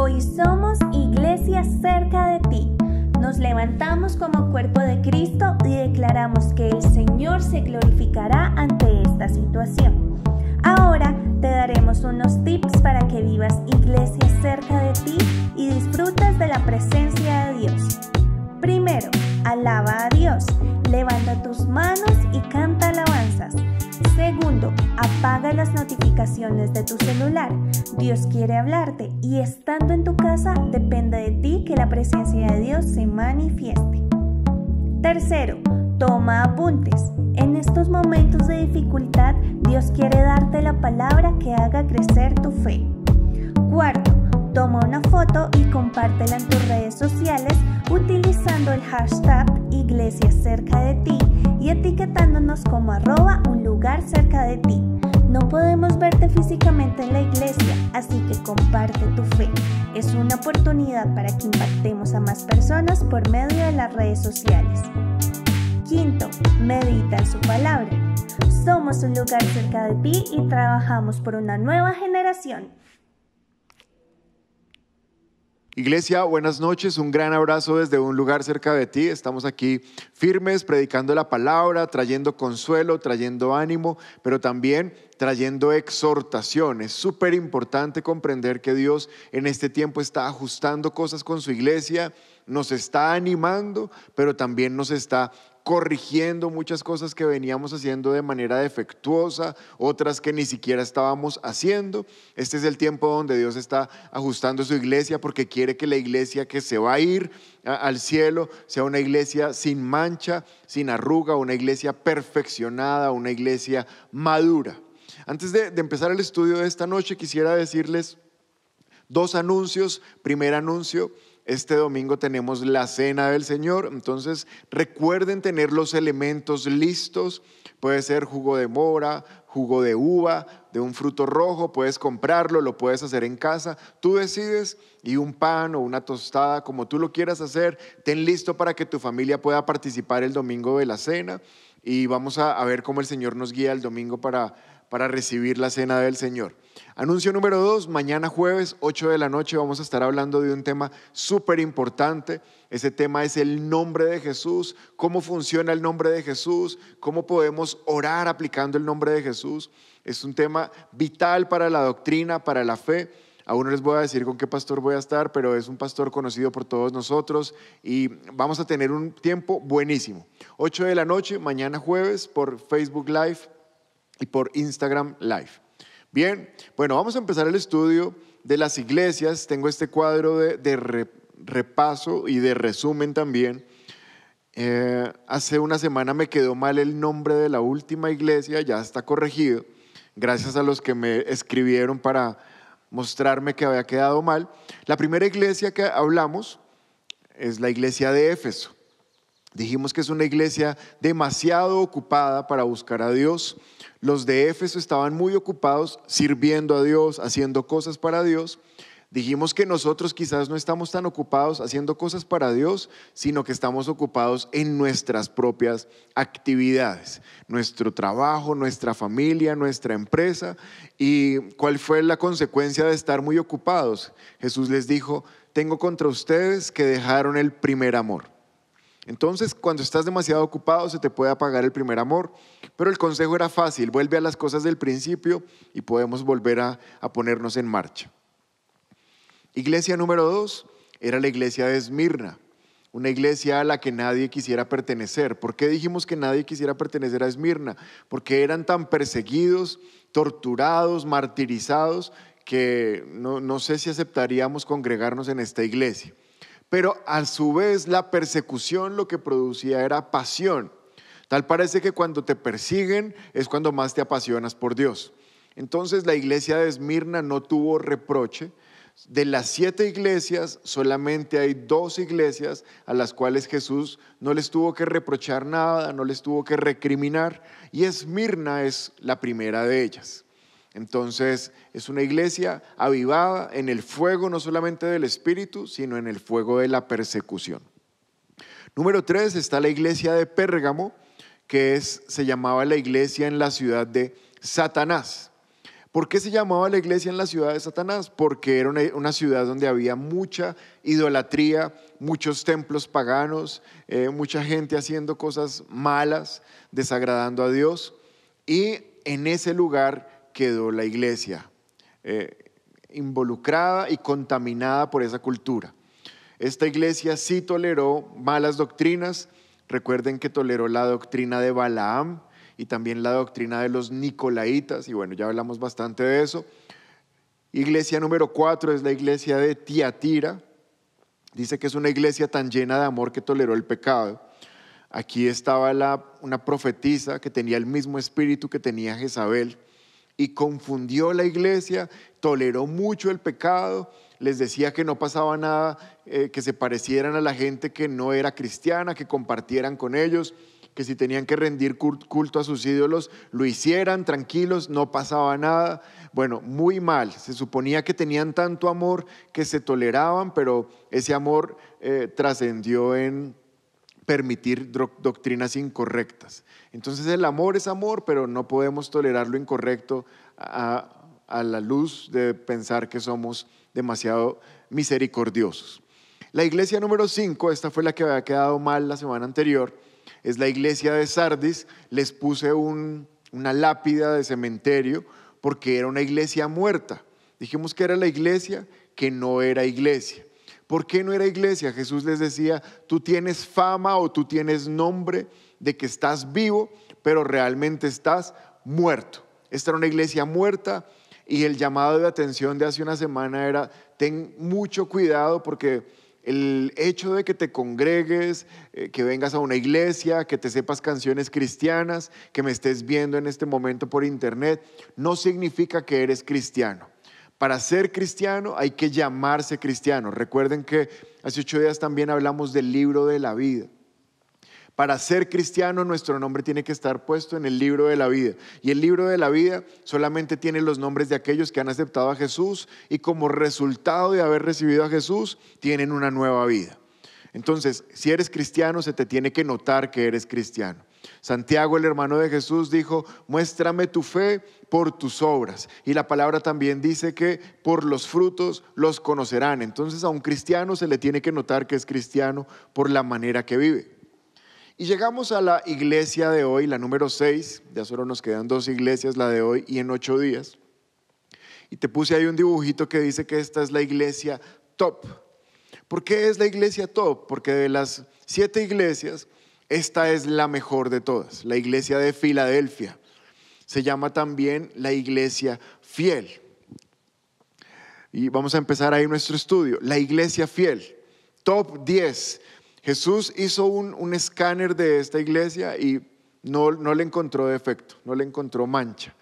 Hoy somos iglesia cerca de ti. Nos levantamos como cuerpo de Cristo y declaramos que el Señor se glorificará ante esta situación. Ahora te daremos unos tips para que vivas iglesia cerca de ti y disfrutes de la presencia de Dios. Primero, alaba a Dios, levanta tus manos y canta alabanzas. Segundo, apaga las notificaciones de tu celular. Dios quiere hablarte y estando en tu casa depende de ti que la presencia de Dios se manifieste. Tercero, toma apuntes. En estos momentos de dificultad, Dios quiere darte la palabra que haga crecer tu fe. Cuarto, Toma una foto y compártela en tus redes sociales utilizando el hashtag Iglesia cerca de ti y etiquetándonos como arroba un lugar cerca de ti. No podemos verte físicamente en la iglesia, así que comparte tu fe. Es una oportunidad para que impactemos a más personas por medio de las redes sociales. Quinto, medita en su palabra. Somos un lugar cerca de ti y trabajamos por una nueva generación. Iglesia, buenas noches, un gran abrazo desde un lugar cerca de ti. Estamos aquí firmes, predicando la palabra, trayendo consuelo, trayendo ánimo, pero también trayendo exhortaciones. Es súper importante comprender que Dios en este tiempo está ajustando cosas con su iglesia, nos está animando, pero también nos está corrigiendo muchas cosas que veníamos haciendo de manera defectuosa, otras que ni siquiera estábamos haciendo. Este es el tiempo donde Dios está ajustando su iglesia porque quiere que la iglesia que se va a ir al cielo sea una iglesia sin mancha, sin arruga, una iglesia perfeccionada, una iglesia madura. Antes de, de empezar el estudio de esta noche quisiera decirles dos anuncios. Primer anuncio este domingo tenemos la cena del Señor, entonces recuerden tener los elementos listos. Puede ser jugo de mora, jugo de uva, de un fruto rojo, puedes comprarlo, lo puedes hacer en casa, tú decides y un pan o una tostada, como tú lo quieras hacer, ten listo para que tu familia pueda participar el domingo de la cena y vamos a, ver cómo el Señor nos guía el domingo para para recibir la cena del Señor. Anuncio número dos, mañana jueves 8 de la noche vamos a estar hablando de un tema súper importante. Ese tema es el nombre de Jesús, cómo funciona el nombre de Jesús, cómo podemos orar aplicando el nombre de Jesús. Es un tema vital para la doctrina, para la fe. Aún no les voy a decir con qué pastor voy a estar, pero es un pastor conocido por todos nosotros y vamos a tener un tiempo buenísimo. 8 de la noche, mañana jueves, por Facebook Live y por Instagram Live. Bien, bueno, vamos a empezar el estudio de las iglesias. Tengo este cuadro de, repaso y de resumen también. Eh, hace una semana me quedó mal el nombre de la última iglesia, ya está corregido, gracias a los que me escribieron para mostrarme que había quedado mal. La primera iglesia que hablamos es la iglesia de Éfeso. Dijimos que es una iglesia demasiado ocupada para buscar a Dios los de Éfeso estaban muy ocupados sirviendo a Dios, haciendo cosas para Dios. Dijimos que nosotros quizás no estamos tan ocupados haciendo cosas para Dios, sino que estamos ocupados en nuestras propias actividades, nuestro trabajo, nuestra familia, nuestra empresa. ¿Y cuál fue la consecuencia de estar muy ocupados? Jesús les dijo, tengo contra ustedes que dejaron el primer amor. Entonces, cuando estás demasiado ocupado, se te puede apagar el primer amor. Pero el consejo era fácil, vuelve a las cosas del principio y podemos volver a, ponernos en marcha. Iglesia número dos era la iglesia de Esmirna, una iglesia a la que nadie quisiera pertenecer. ¿Por qué dijimos que nadie quisiera pertenecer a Esmirna? Porque eran tan perseguidos, torturados, martirizados, que no sé si aceptaríamos congregarnos en esta iglesia pero a su vez la persecución lo que producía era pasión. Tal parece que cuando te persiguen es cuando más te apasionas por Dios. Entonces la iglesia de Esmirna no tuvo reproche. De las siete iglesias, solamente hay dos iglesias a las cuales Jesús no les tuvo que reprochar nada, no les tuvo que recriminar, y Esmirna es la primera de ellas. Entonces es una iglesia avivada en el fuego no solamente del Espíritu, sino en el fuego de la persecución. Número tres está la iglesia de Pérgamo, que se llamaba la iglesia en la ciudad de Satanás. ¿Por qué se llamaba la iglesia en la ciudad de Satanás? Porque era una, ciudad donde había mucha idolatría, muchos templos paganos, eh, mucha gente haciendo cosas malas, desagradando a Dios. Y en ese lugar quedó la iglesia eh, involucrada y contaminada por esa cultura. Esta iglesia sí toleró malas doctrinas. Recuerden que toleró la doctrina de Balaam y también la doctrina de los Nicolaitas, y bueno, ya hablamos bastante de eso. Iglesia número cuatro es la iglesia de Tiatira. Dice que es una iglesia tan llena de amor que toleró el pecado. Aquí estaba una profetisa que tenía el mismo espíritu que tenía Jezabel y confundió la iglesia, toleró mucho el pecado, les decía que no pasaba nada, eh, que se parecieran a la gente que no era cristiana, que compartieran con ellos, que si tenían que rendir culto a sus ídolos, lo hicieran tranquilos, no pasaba nada. Bueno, muy mal. Se suponía que tenían tanto amor que se toleraban, pero ese amor eh, trascendió en permitir doctrinas incorrectas. Entonces el amor es amor, pero no podemos tolerar lo incorrecto a, la luz de pensar que somos demasiado misericordiosos. La iglesia número 5, esta fue la que había quedado mal la semana anterior, es la iglesia de Sardis. Les puse una lápida de cementerio porque era una iglesia muerta. Dijimos que era la iglesia que no era iglesia. ¿Por qué no era iglesia? Jesús les decía, tú tienes fama o tú tienes nombre de que estás vivo, pero realmente estás muerto. Esta era una iglesia muerta y el llamado de atención de hace una semana era, ten mucho cuidado porque el hecho de que te congregues, eh, que vengas a una iglesia, que te sepas canciones cristianas, que me estés viendo en este momento por internet, no significa que eres cristiano. Para ser cristiano hay que llamarse cristiano. Recuerden que hace ocho días también hablamos del libro de la vida. Para ser cristiano nuestro nombre tiene que estar puesto en el libro de la vida. Y el libro de la vida solamente tiene los nombres de aquellos que han aceptado a Jesús y como resultado de haber recibido a Jesús tienen una nueva vida. Entonces, si eres cristiano, se te tiene que notar que eres cristiano. Santiago, el hermano de Jesús, dijo, muéstrame tu fe por tus obras. Y la palabra también dice que por los frutos los conocerán. Entonces a un cristiano se le tiene que notar que es cristiano por la manera que vive. Y llegamos a la iglesia de hoy, la número 6. Ya solo nos quedan dos iglesias, la de hoy y en ocho días. Y te puse ahí un dibujito que dice que esta es la iglesia top. ¿Por qué es la iglesia top? Porque de las siete iglesias esta es la mejor de todas, la iglesia de Filadelfia. Se llama también la iglesia fiel. Y vamos a empezar ahí nuestro estudio. La iglesia fiel, top 10. Jesús hizo un, escáner de esta iglesia y no, no, le encontró defecto, no le encontró mancha.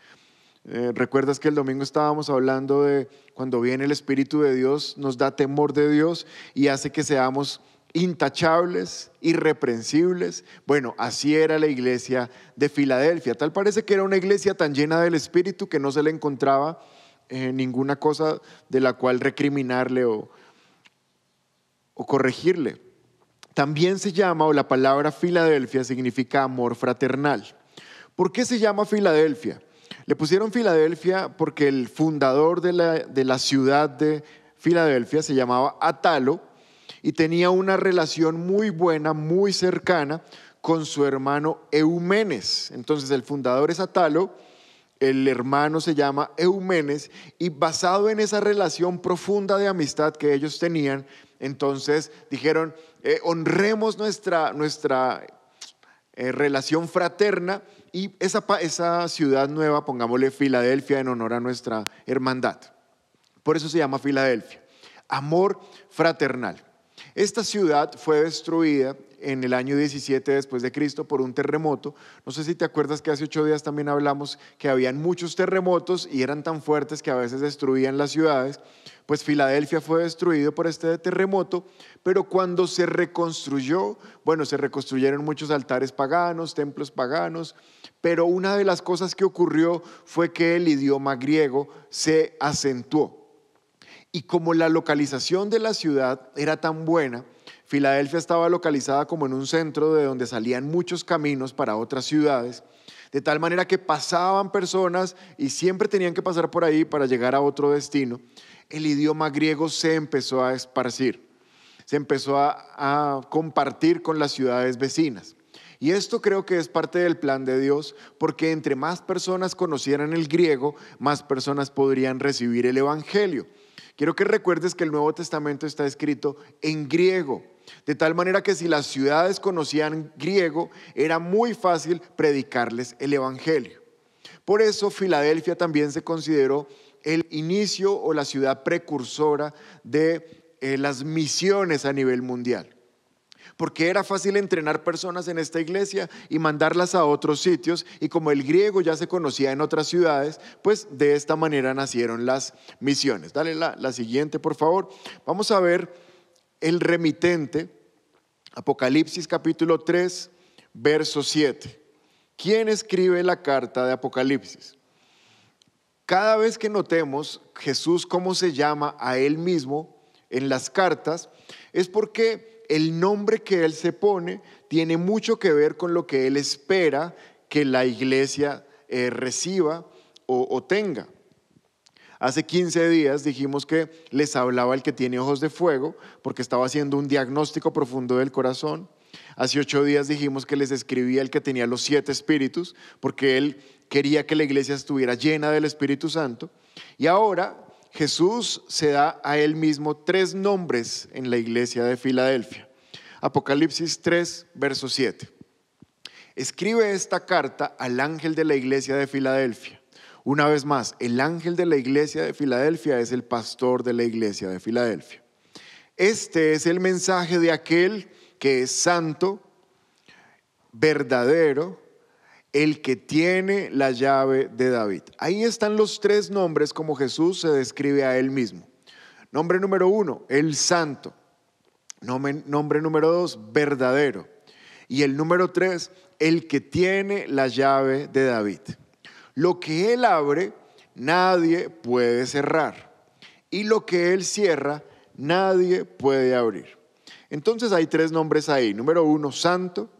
Eh, Recuerdas que el domingo estábamos hablando de cuando viene el Espíritu de Dios, nos da temor de Dios y hace que seamos intachables, irreprensibles. Bueno, así era la iglesia de Filadelfia. Tal parece que era una iglesia tan llena del Espíritu que no se le encontraba eh, ninguna cosa de la cual recriminarle o, o corregirle. También se llama, o la palabra Filadelfia significa amor fraternal. ¿Por qué se llama Filadelfia? Le pusieron Filadelfia porque el fundador de la ciudad de Filadelfia se llamaba Atalo, y tenía una relación muy buena, muy cercana con su hermano Eumenes. Entonces el fundador es Atalo, el hermano se llama Eumenes y basado en esa relación profunda de amistad que ellos tenían, entonces dijeron, eh, honremos nuestra, nuestra eh, relación fraterna y esa, esa ciudad nueva, pongámosle Filadelfia en honor a nuestra hermandad. Por eso se llama Filadelfia. Amor fraternal. Esta ciudad fue destruida en el año 17 después de Cristo por un terremoto. No sé si te acuerdas que hace ocho días también hablamos que habían muchos terremotos y eran tan fuertes que a veces destruían las ciudades. Pues Filadelfia fue destruido por este terremoto, pero cuando se reconstruyó, bueno, se reconstruyeron muchos altares paganos, templos paganos, pero una de las cosas que ocurrió fue que el idioma griego se acentuó. Y como la localización de la ciudad era tan buena, Filadelfia estaba localizada como en un centro de donde salían muchos caminos para otras ciudades, de tal manera que pasaban personas y siempre tenían que pasar por ahí para llegar a otro destino, el idioma griego se empezó a esparcir, se empezó a, a compartir con las ciudades vecinas. Y esto creo que es parte del plan de Dios, porque entre más personas conocieran el griego, más personas podrían recibir el Evangelio. Quiero que recuerdes que el Nuevo Testamento está escrito en griego. De tal manera que si las ciudades conocían griego, era muy fácil predicarles el Evangelio. Por eso Filadelfia también se consideró el inicio o la ciudad precursora de eh, las misiones a nivel mundial porque era fácil entrenar personas en esta iglesia y mandarlas a otros sitios, y como el griego ya se conocía en otras ciudades, pues de esta manera nacieron las misiones. Dale la, siguiente, por favor. Vamos a ver el remitente, Apocalipsis capítulo 3, verso 7. ¿Quién escribe la carta de Apocalipsis? Cada vez que notemos Jesús cómo se llama a él mismo en las cartas, es porque el nombre que Él se pone tiene mucho que ver con lo que Él espera que la iglesia eh, reciba o, tenga. Hace 15 días dijimos que les hablaba el que tiene ojos de fuego, porque estaba haciendo un diagnóstico profundo del corazón. Hace ocho días dijimos que les escribía el que tenía los siete espíritus, porque él quería que la iglesia estuviera llena del Espíritu Santo. Y ahora Jesús se da a él mismo tres nombres en la iglesia de Filadelfia. Apocalipsis 3, verso 7. Escribe esta carta al ángel de la iglesia de Filadelfia. Una vez más, el ángel de la iglesia de Filadelfia es el pastor de la iglesia de Filadelfia. Este es el mensaje de aquel que es santo, verdadero, el que tiene la llave de David. Ahí están los tres nombres como Jesús se describe a él mismo. Nombre número uno, el santo. Nombre, número dos, verdadero. Y el número tres, el que tiene la llave de David. Lo que él abre, nadie puede cerrar. Y lo que él cierra, nadie puede abrir. Entonces hay tres nombres ahí. Número uno, santo.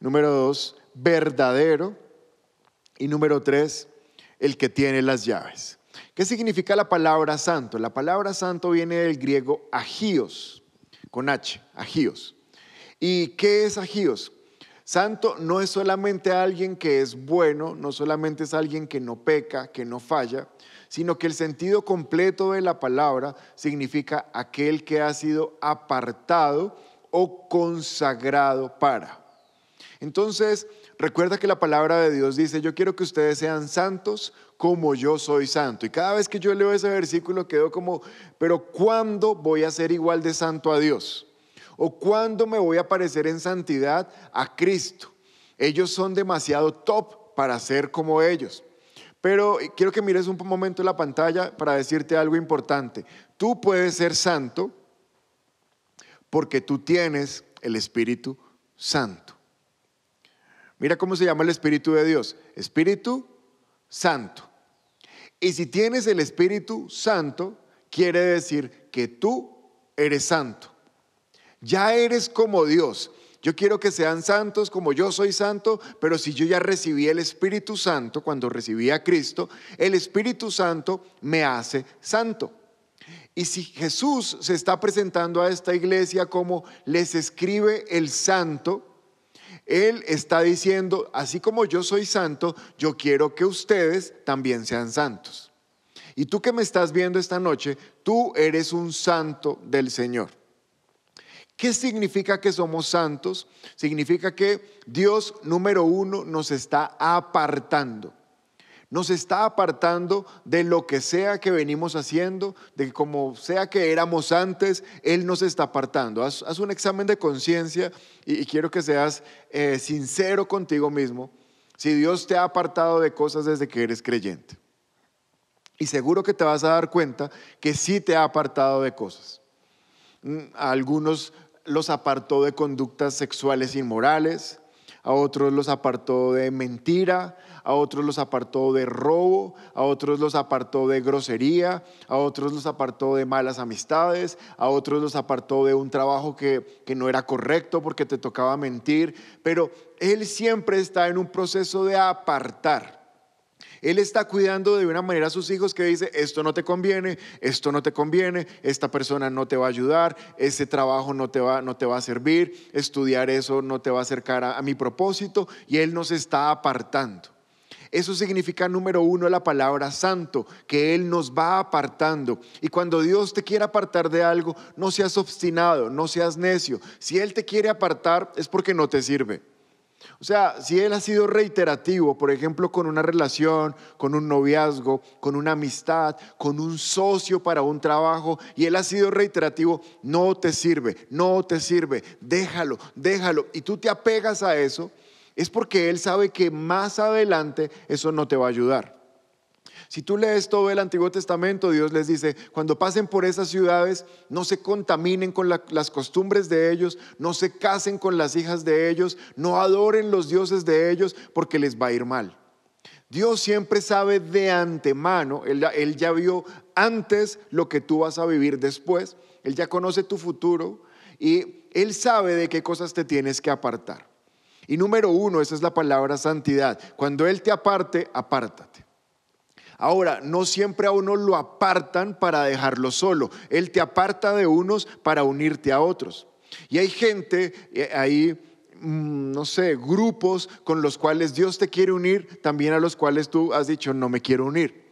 Número dos, verdadero. Y número tres, el que tiene las llaves. ¿Qué significa la palabra santo? La palabra santo viene del griego agios, con H, agios. ¿Y qué es agios? Santo no es solamente alguien que es bueno, no solamente es alguien que no peca, que no falla, sino que el sentido completo de la palabra significa aquel que ha sido apartado o consagrado para. Entonces, Recuerda que la palabra de Dios dice, yo quiero que ustedes sean santos como yo soy santo. Y cada vez que yo leo ese versículo quedo como, pero ¿cuándo voy a ser igual de santo a Dios? ¿O cuándo me voy a parecer en santidad a Cristo? Ellos son demasiado top para ser como ellos. Pero eh, quiero que mires un momento la pantalla para decirte algo importante. Tú puedes ser santo porque tú tienes el Espíritu Santo. Mira cómo se llama el Espíritu de Dios. Espíritu Santo. Y si tienes el Espíritu Santo, quiere decir que tú eres santo. Ya eres como Dios. Yo quiero que sean santos como yo soy santo, pero si yo ya recibí el Espíritu Santo cuando recibí a Cristo, el Espíritu Santo me hace santo. Y si Jesús se está presentando a esta iglesia como les escribe el santo, él está diciendo, así como yo soy santo, yo quiero que ustedes también sean santos. Y tú que me estás viendo esta noche, tú eres un santo del Señor. ¿Qué significa que somos santos? Significa que Dios número uno nos está apartando nos está apartando de lo que sea que venimos haciendo, de como sea que éramos antes, Él nos está apartando. Haz, un examen de conciencia y, quiero que seas eh, sincero contigo mismo si Dios te ha apartado de cosas desde que eres creyente. Y seguro que te vas a dar cuenta que sí te ha apartado de cosas. Mm, a algunos los apartó de conductas sexuales inmorales, a otros los apartó de mentira, a otros los apartó de robo, a otros los apartó de grosería, a otros los apartó de malas amistades, a otros los apartó de un trabajo que, no era correcto porque te tocaba mentir, pero Él siempre está en un proceso de apartar. Él está cuidando de una manera a sus hijos que dice, esto no te conviene, esto no te conviene, esta persona no te va a ayudar, ese trabajo no te va, no te va a servir, estudiar eso no te va a acercar a, a mi propósito y Él nos está apartando. Eso significa, número uno, la palabra santo, que Él nos va apartando. Y cuando Dios te quiere apartar de algo, no seas obstinado, no seas necio. Si Él te quiere apartar, es porque no te sirve. O sea, si él ha sido reiterativo, por ejemplo, con una relación, con un noviazgo, con una amistad, con un socio para un trabajo, y él ha sido reiterativo, no te sirve, no te sirve, déjalo, déjalo, y tú te apegas a eso, es porque Él sabe que más adelante eso no te va a ayudar. Si tú lees todo el Antiguo Testamento, Dios les dice, cuando pasen por esas ciudades, no se contaminen con las costumbres de ellos, no se casen con las hijas de ellos, no adoren los dioses de ellos, porque les va a ir mal. Dios siempre sabe de antemano, él ya vio antes lo que tú vas a vivir después, Él ya conoce tu futuro y Él sabe de qué cosas te tienes que apartar. Y número uno, esa es la palabra santidad. Cuando Él te aparte, apártate. Ahora, no siempre a uno lo apartan para dejarlo solo. Él te aparta de unos para unirte a otros. Y hay gente, eh, hay, mm, no sé, grupos con los cuales Dios te quiere unir, también a los cuales tú has dicho, no me quiero unir.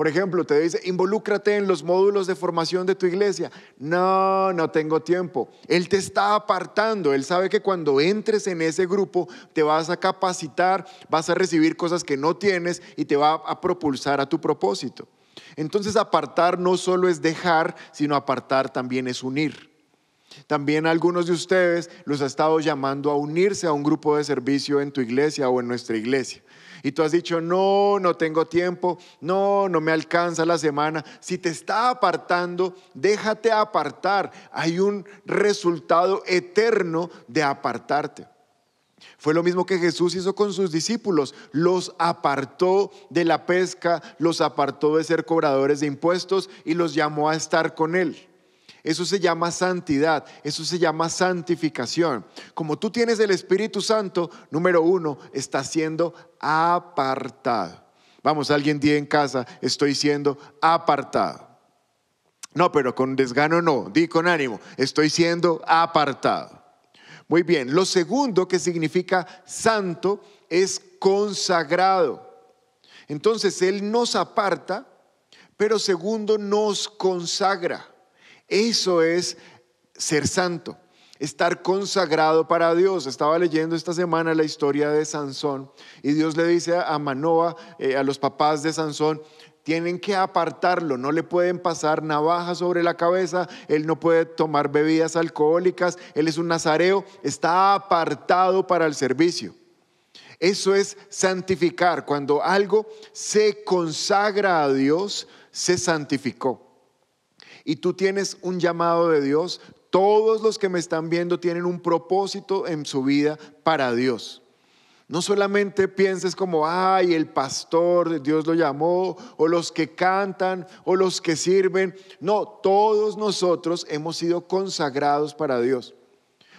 Por ejemplo, te dice, involúcrate en los módulos de formación de tu iglesia. No, no tengo tiempo. Él te está apartando. Él sabe que cuando entres en ese grupo te vas a capacitar, vas a recibir cosas que no tienes y te va a propulsar a tu propósito. Entonces apartar no solo es dejar, sino apartar también es unir. También algunos de ustedes los ha estado llamando a unirse a un grupo de servicio en tu iglesia o en nuestra iglesia. Y tú has dicho, no, no tengo tiempo, no, no me alcanza la semana. Si te está apartando, déjate apartar. Hay un resultado eterno de apartarte. Fue lo mismo que Jesús hizo con sus discípulos. Los apartó de la pesca, los apartó de ser cobradores de impuestos y los llamó a estar con Él. Eso se llama santidad, eso se llama santificación. Como tú tienes el Espíritu Santo, número uno, está siendo apartado. Vamos, alguien di en casa, estoy siendo apartado. No, pero con desgano no, di con ánimo, estoy siendo apartado. Muy bien, lo segundo que significa santo es consagrado. Entonces Él nos aparta, pero segundo nos consagra. Eso es ser santo, estar consagrado para Dios. Estaba leyendo esta semana la historia de Sansón y Dios le dice a Manoa, eh, a los papás de Sansón, tienen que apartarlo, no le pueden pasar navaja sobre la cabeza, él no puede tomar bebidas alcohólicas, él es un nazareo, está apartado para el servicio. Eso es santificar, cuando algo se consagra a Dios, se santificó y tú tienes un llamado de Dios, todos los que me están viendo tienen un propósito en su vida para Dios. No solamente pienses como, ay, el pastor, Dios lo llamó, o los que cantan, o los que sirven. No, todos nosotros hemos sido consagrados para Dios,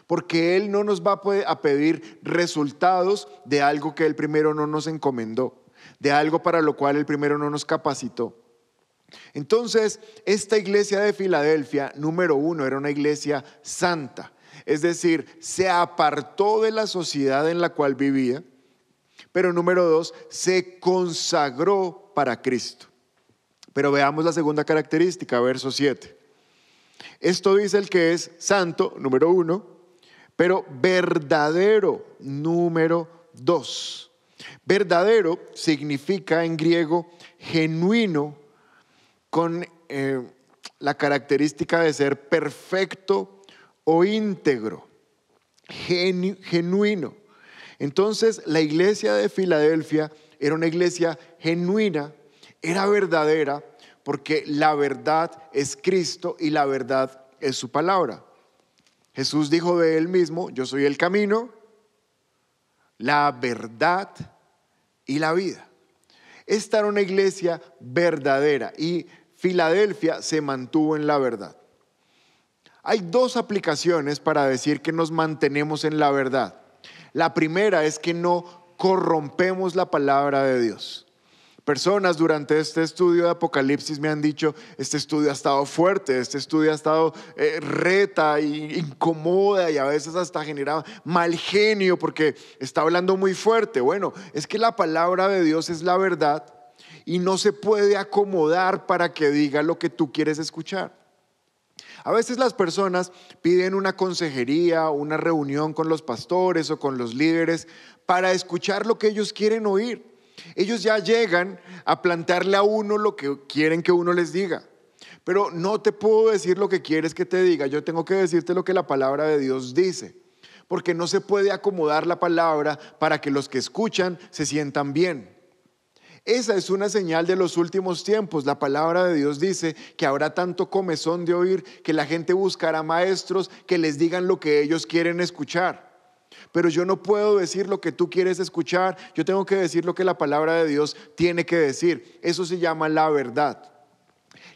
porque Él no nos va a pedir resultados de algo que Él primero no nos encomendó, de algo para lo cual Él primero no nos capacitó. Entonces, esta iglesia de Filadelfia, número uno, era una iglesia santa, es decir, se apartó de la sociedad en la cual vivía, pero número dos, se consagró para Cristo. Pero veamos la segunda característica, verso 7. Esto dice el que es santo, número uno, pero verdadero, número dos. Verdadero significa en griego genuino, con eh, la característica de ser perfecto o íntegro, genuino. Entonces la iglesia de Filadelfia era una iglesia genuina, era verdadera, porque la verdad es Cristo y la verdad es su palabra. Jesús dijo de él mismo, yo soy el camino, la verdad y la vida. Esta era una iglesia verdadera y Filadelfia se mantuvo en la verdad. Hay dos aplicaciones para decir que nos mantenemos en la verdad. La primera es que no corrompemos la palabra de Dios. Personas durante este estudio de Apocalipsis me han dicho, este estudio ha estado fuerte, este estudio ha estado eh, reta y incomoda y a veces hasta generado mal genio porque está hablando muy fuerte. Bueno, es que la palabra de Dios es la verdad y no se puede acomodar para que diga lo que tú quieres escuchar. A veces las personas piden una consejería, una reunión con los pastores o con los líderes para escuchar lo que ellos quieren oír. Ellos ya llegan a plantearle a uno lo que quieren que uno les diga. Pero no te puedo decir lo que quieres que te diga, yo tengo que decirte lo que la palabra de Dios dice, porque no se puede acomodar la palabra para que los que escuchan se sientan bien. Esa es una señal de los últimos tiempos. La palabra de Dios dice que habrá tanto comezón de oír que la gente buscará maestros que les digan lo que ellos quieren escuchar. Pero yo no puedo decir lo que tú quieres escuchar, yo tengo que decir lo que la palabra de Dios tiene que decir. Eso se llama la verdad.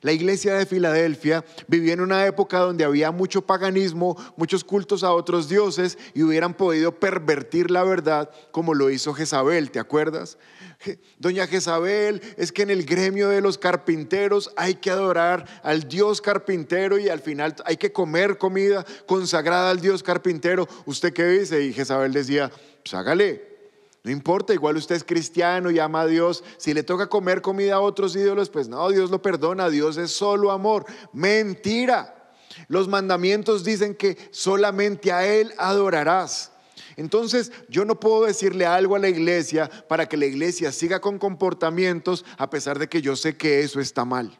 La iglesia de Filadelfia vivía en una época donde había mucho paganismo, muchos cultos a otros dioses y hubieran podido pervertir la verdad como lo hizo Jezabel, ¿te acuerdas? Doña Jezabel, es que en el gremio de los carpinteros hay que adorar al Dios carpintero y al final hay que comer comida consagrada al Dios carpintero. ¿Usted qué dice? Y Jezabel decía, pues hágale, no importa, igual usted es cristiano y ama a Dios. Si le toca comer comida a otros ídolos, pues no, Dios lo perdona, Dios es solo amor. Mentira. Los mandamientos dicen que solamente a Él adorarás. Entonces, yo no puedo decirle algo a la iglesia para que la iglesia siga con comportamientos a pesar de que yo sé que eso está mal.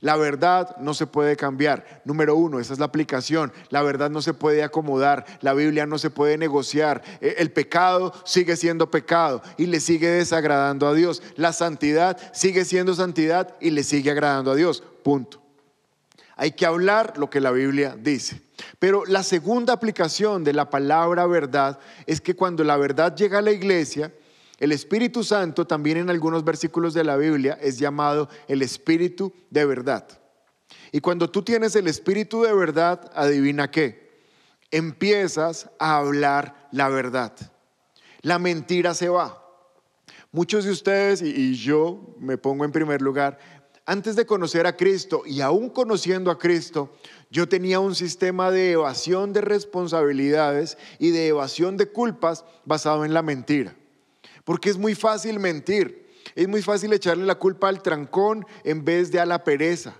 La verdad no se puede cambiar. Número uno, esa es la aplicación. La verdad no se puede acomodar. La Biblia no se puede negociar. E, el pecado sigue siendo pecado y le sigue desagradando a Dios. La santidad sigue siendo santidad y le sigue agradando a Dios. Punto. Hay que hablar lo que la Biblia dice. Pero la segunda aplicación de la palabra verdad es que cuando la verdad llega a la iglesia, el Espíritu Santo también en algunos versículos de la Biblia es llamado el Espíritu de verdad. Y cuando tú tienes el Espíritu de verdad, adivina qué, empiezas a hablar la verdad. La mentira se va. Muchos de ustedes, y yo me pongo en primer lugar, antes de conocer a Cristo y aún conociendo a Cristo, yo tenía un sistema de evasión de responsabilidades y de evasión de culpas basado en la mentira. Porque es muy fácil mentir, es muy fácil echarle la culpa al trancón en vez de a la pereza.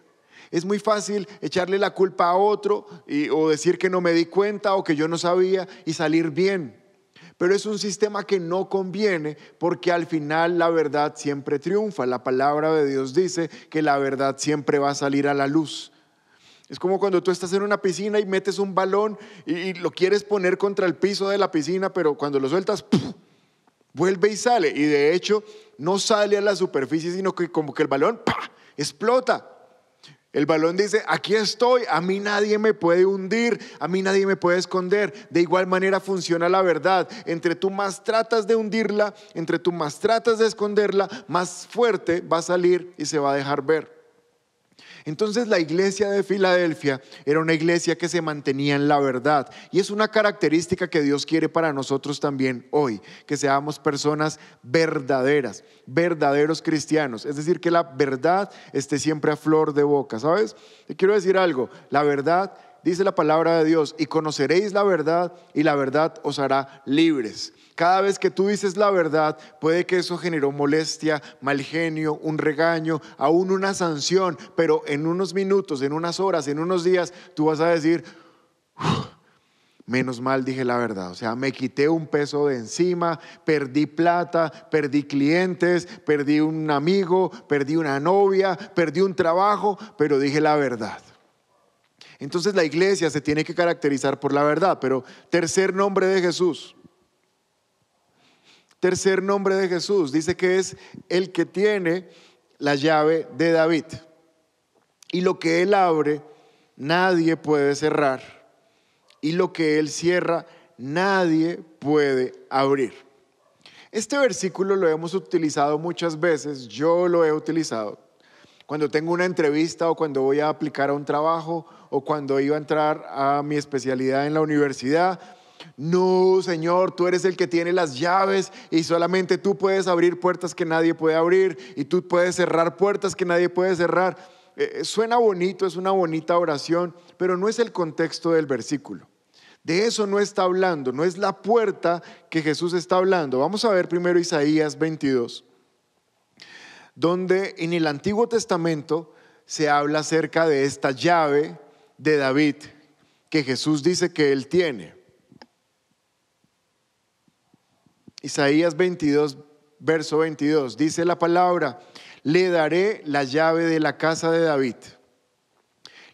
Es muy fácil echarle la culpa a otro o decir que no me di cuenta o que yo no sabía y salir bien. Pero es un sistema que no conviene porque al final la verdad siempre triunfa. La palabra de Dios dice que la verdad siempre va a salir a la luz. Es como cuando tú estás en una piscina y metes un balón y, lo quieres poner contra el piso de la piscina, pero cuando lo sueltas, vuelve y sale. Y de hecho no sale a la superficie, sino que como que el balón explota. El balón dice, aquí estoy, a mí nadie me puede hundir, a mí nadie me puede esconder. De igual manera funciona la verdad. Entre tú más tratas de hundirla, entre tú más tratas de esconderla, más fuerte va a salir y se va a dejar ver. Entonces la iglesia de Filadelfia era una iglesia que se mantenía en la verdad y es una característica que Dios quiere para nosotros también hoy, que seamos personas verdaderas, verdaderos cristianos, es decir, que la verdad esté siempre a flor de boca, ¿sabes? Te quiero decir algo, la verdad dice la palabra de Dios, y conoceréis la verdad y la verdad os hará libres. Cada vez que tú dices la verdad, puede que eso generó molestia, mal genio, un regaño, aún una sanción, pero en unos minutos, en unas horas, en unos días, tú vas a decir, menos mal dije la verdad. O sea, me quité un peso de encima, perdí plata, perdí clientes, perdí un amigo, perdí una novia, perdí un trabajo, pero dije la verdad. Entonces la iglesia se tiene que caracterizar por la verdad, pero tercer nombre de Jesús. Tercer nombre de Jesús dice que es el que tiene la llave de David. Y lo que él abre, nadie puede cerrar. Y lo que él cierra, nadie puede abrir. Este versículo lo hemos utilizado muchas veces, yo lo he utilizado cuando tengo una entrevista o cuando voy a aplicar a un trabajo o cuando iba a entrar a mi especialidad en la universidad, no, Señor, tú eres el que tiene las llaves y solamente tú puedes abrir puertas que nadie puede abrir y tú puedes cerrar puertas que nadie puede cerrar. Eh, eh, suena bonito, es una bonita oración, pero no es el contexto del versículo. De eso no está hablando, no es la puerta que Jesús está hablando. Vamos a ver primero Isaías 22 donde en el Antiguo Testamento se habla acerca de esta llave de David que Jesús dice que él tiene. Isaías 22, verso 22, dice la palabra, le daré la llave de la casa de David,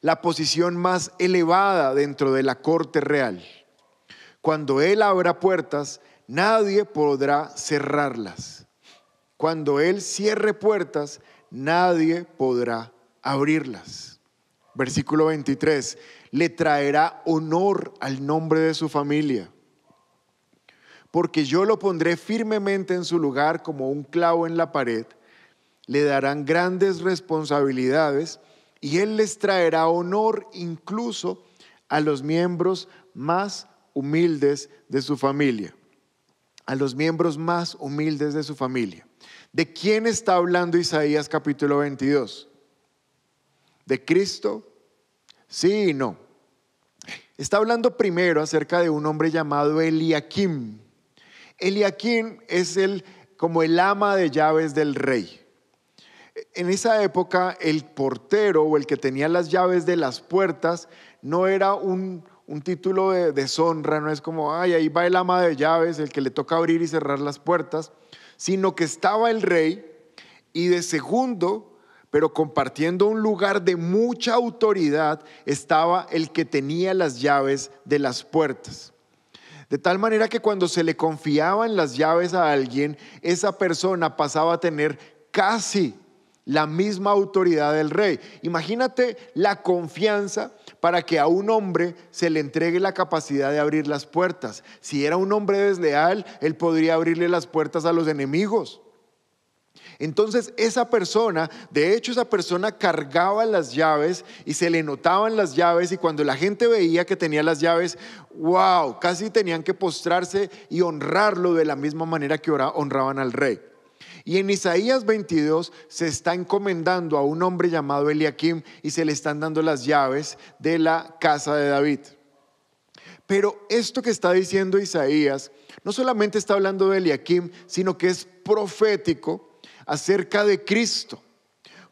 la posición más elevada dentro de la corte real. Cuando él abra puertas, nadie podrá cerrarlas cuando Él cierre puertas, nadie podrá abrirlas. Versículo 23, le traerá honor al nombre de su familia, porque yo lo pondré firmemente en su lugar como un clavo en la pared, le darán grandes responsabilidades y Él les traerá honor incluso a los miembros más humildes de su familia, a los miembros más humildes de su familia. ¿De quién está hablando Isaías capítulo 22? ¿De Cristo? Sí y no. Está hablando primero acerca de un hombre llamado Eliakim. Eliakim es el como el ama de llaves del rey. En esa época el portero o el que tenía las llaves de las puertas no era un, un título de deshonra, no es como, ay, ahí va el ama de llaves, el que le toca abrir y cerrar las puertas sino que estaba el rey y de segundo, pero compartiendo un lugar de mucha autoridad, estaba el que tenía las llaves de las puertas. De tal manera que cuando se le confiaban las llaves a alguien, esa persona pasaba a tener casi la misma autoridad del rey. Imagínate la confianza para que a un hombre se le entregue la capacidad de abrir las puertas. Si era un hombre desleal, él podría abrirle las puertas a los enemigos. Entonces esa persona, de hecho esa persona cargaba las llaves y se le notaban las llaves y cuando la gente veía que tenía las llaves, wow, casi tenían que postrarse y honrarlo de la misma manera que honraban al rey. Y en Isaías 22 se está encomendando a un hombre llamado Eliakim y se le están dando las llaves de la casa de David. Pero esto que está diciendo Isaías no solamente está hablando de Eliakim, sino que es profético acerca de Cristo.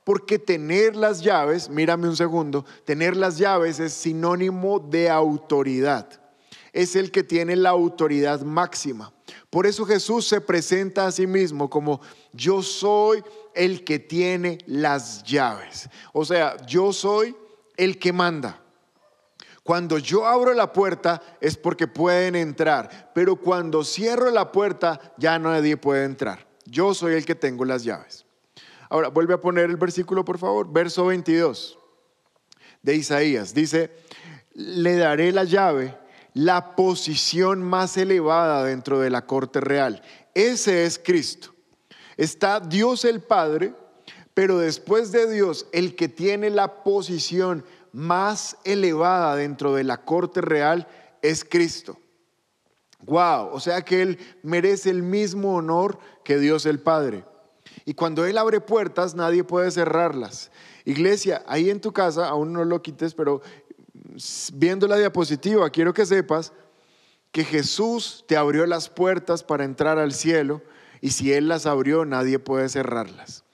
Porque tener las llaves, mírame un segundo, tener las llaves es sinónimo de autoridad. Es el que tiene la autoridad máxima. Por eso Jesús se presenta a sí mismo como yo soy el que tiene las llaves. O sea, yo soy el que manda. Cuando yo abro la puerta es porque pueden entrar, pero cuando cierro la puerta ya nadie puede entrar. Yo soy el que tengo las llaves. Ahora, vuelve a poner el versículo, por favor, verso 22 de Isaías. Dice, le daré la llave la posición más elevada dentro de la corte real. Ese es Cristo. Está Dios el Padre, pero después de Dios, el que tiene la posición más elevada dentro de la corte real es Cristo. Wow, o sea que él merece el mismo honor que Dios el Padre. Y cuando él abre puertas, nadie puede cerrarlas. Iglesia, ahí en tu casa, aún no lo quites, pero viendo la diapositiva, quiero que sepas que Jesús te abrió las puertas para entrar al cielo y si Él las abrió, nadie puede cerrarlas.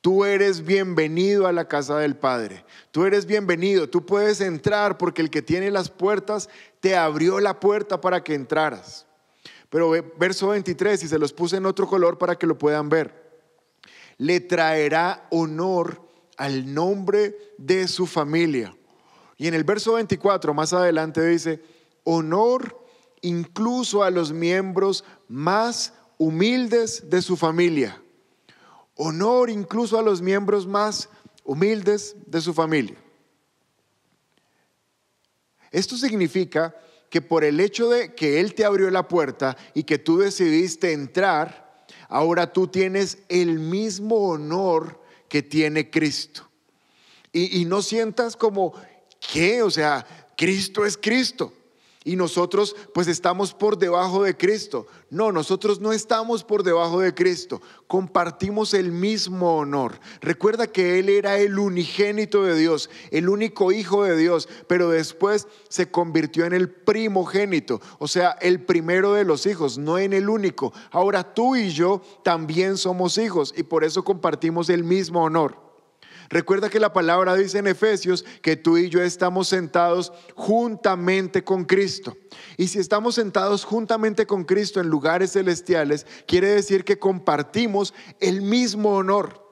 Tú eres bienvenido a la casa del Padre. Tú eres bienvenido. Tú puedes entrar porque el que tiene las puertas te abrió la puerta para que entraras. Pero verso 23, y se los puse en otro color para que lo puedan ver. Le traerá honor al nombre de su familia y en el verso 24, más adelante, dice, honor incluso a los miembros más humildes de su familia. Honor incluso a los miembros más humildes de su familia. Esto significa que por el hecho de que Él te abrió la puerta y que tú decidiste entrar, ahora tú tienes el mismo honor que tiene Cristo. Y, no sientas como ¿Qué? O sea, Cristo es Cristo. Y nosotros pues estamos por debajo de Cristo. No, nosotros no estamos por debajo de Cristo. Compartimos el mismo honor. Recuerda que Él era el unigénito de Dios, el único hijo de Dios, pero después se convirtió en el primogénito, o sea, el primero de los hijos, no en el único. Ahora tú y yo también somos hijos y por eso compartimos el mismo honor. Recuerda que la palabra dice en Efesios que tú y yo estamos sentados juntamente con Cristo. Y si estamos sentados juntamente con Cristo en lugares celestiales, quiere decir que compartimos el mismo honor.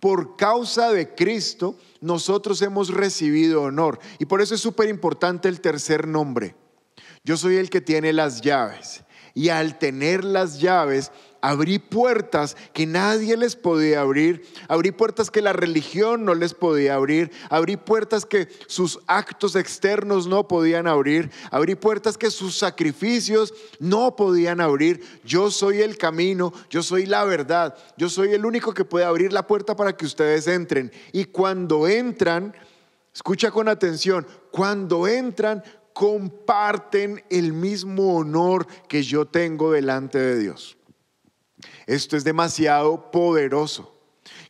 Por causa de Cristo, nosotros hemos recibido honor. Y por eso es súper importante el tercer nombre. Yo soy el que tiene las llaves. Y al tener las llaves, abrí puertas que nadie les podía abrir, abrí puertas que la religión no les podía abrir, abrí puertas que sus actos externos no podían abrir, abrí puertas que sus sacrificios no podían abrir. Yo soy el camino, yo soy la verdad, yo soy el único que puede abrir la puerta para que ustedes entren. Y cuando entran, escucha con atención, cuando entran comparten el mismo honor que yo tengo delante de Dios. Esto es demasiado poderoso.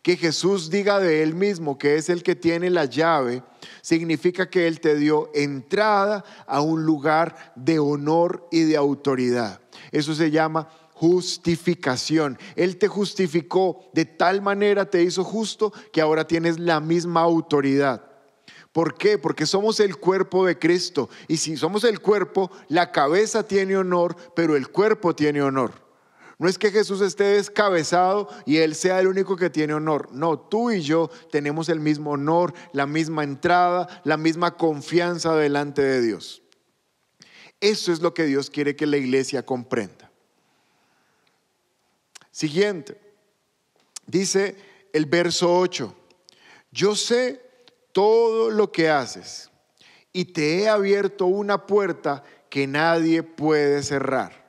Que Jesús diga de Él mismo que es el que tiene la llave, significa que Él te dio entrada a un lugar de honor y de autoridad. Eso se llama justificación. Él te justificó de tal manera, te hizo justo, que ahora tienes la misma autoridad. ¿Por qué? Porque somos el cuerpo de Cristo. Y si somos el cuerpo, la cabeza tiene honor, pero el cuerpo tiene honor. No es que Jesús esté descabezado y Él sea el único que tiene honor. No, tú y yo tenemos el mismo honor, la misma entrada, la misma confianza delante de Dios. Eso es lo que Dios quiere que la iglesia comprenda. Siguiente, dice el verso 8, yo sé todo lo que haces y te he abierto una puerta que nadie puede cerrar.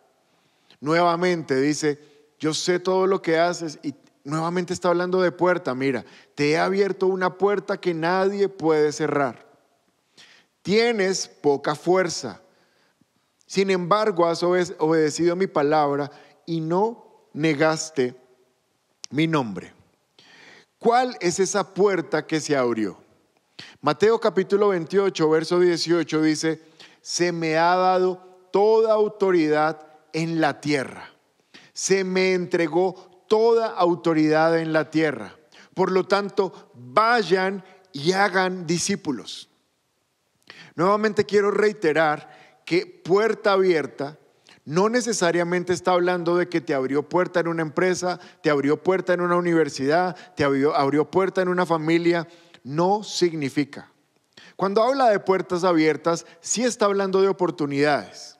Nuevamente dice, yo sé todo lo que haces y nuevamente está hablando de puerta. Mira, te he abierto una puerta que nadie puede cerrar. Tienes poca fuerza. Sin embargo, has obedecido mi palabra y no negaste mi nombre. ¿Cuál es esa puerta que se abrió? Mateo capítulo 28, verso 18 dice, se me ha dado toda autoridad en la tierra. Se me entregó toda autoridad en la tierra. Por lo tanto, vayan y hagan discípulos. Nuevamente quiero reiterar que puerta abierta no necesariamente está hablando de que te abrió puerta en una empresa, te abrió puerta en una universidad, te abrió, puerta en una familia. No significa. Cuando habla de puertas abiertas, sí está hablando de oportunidades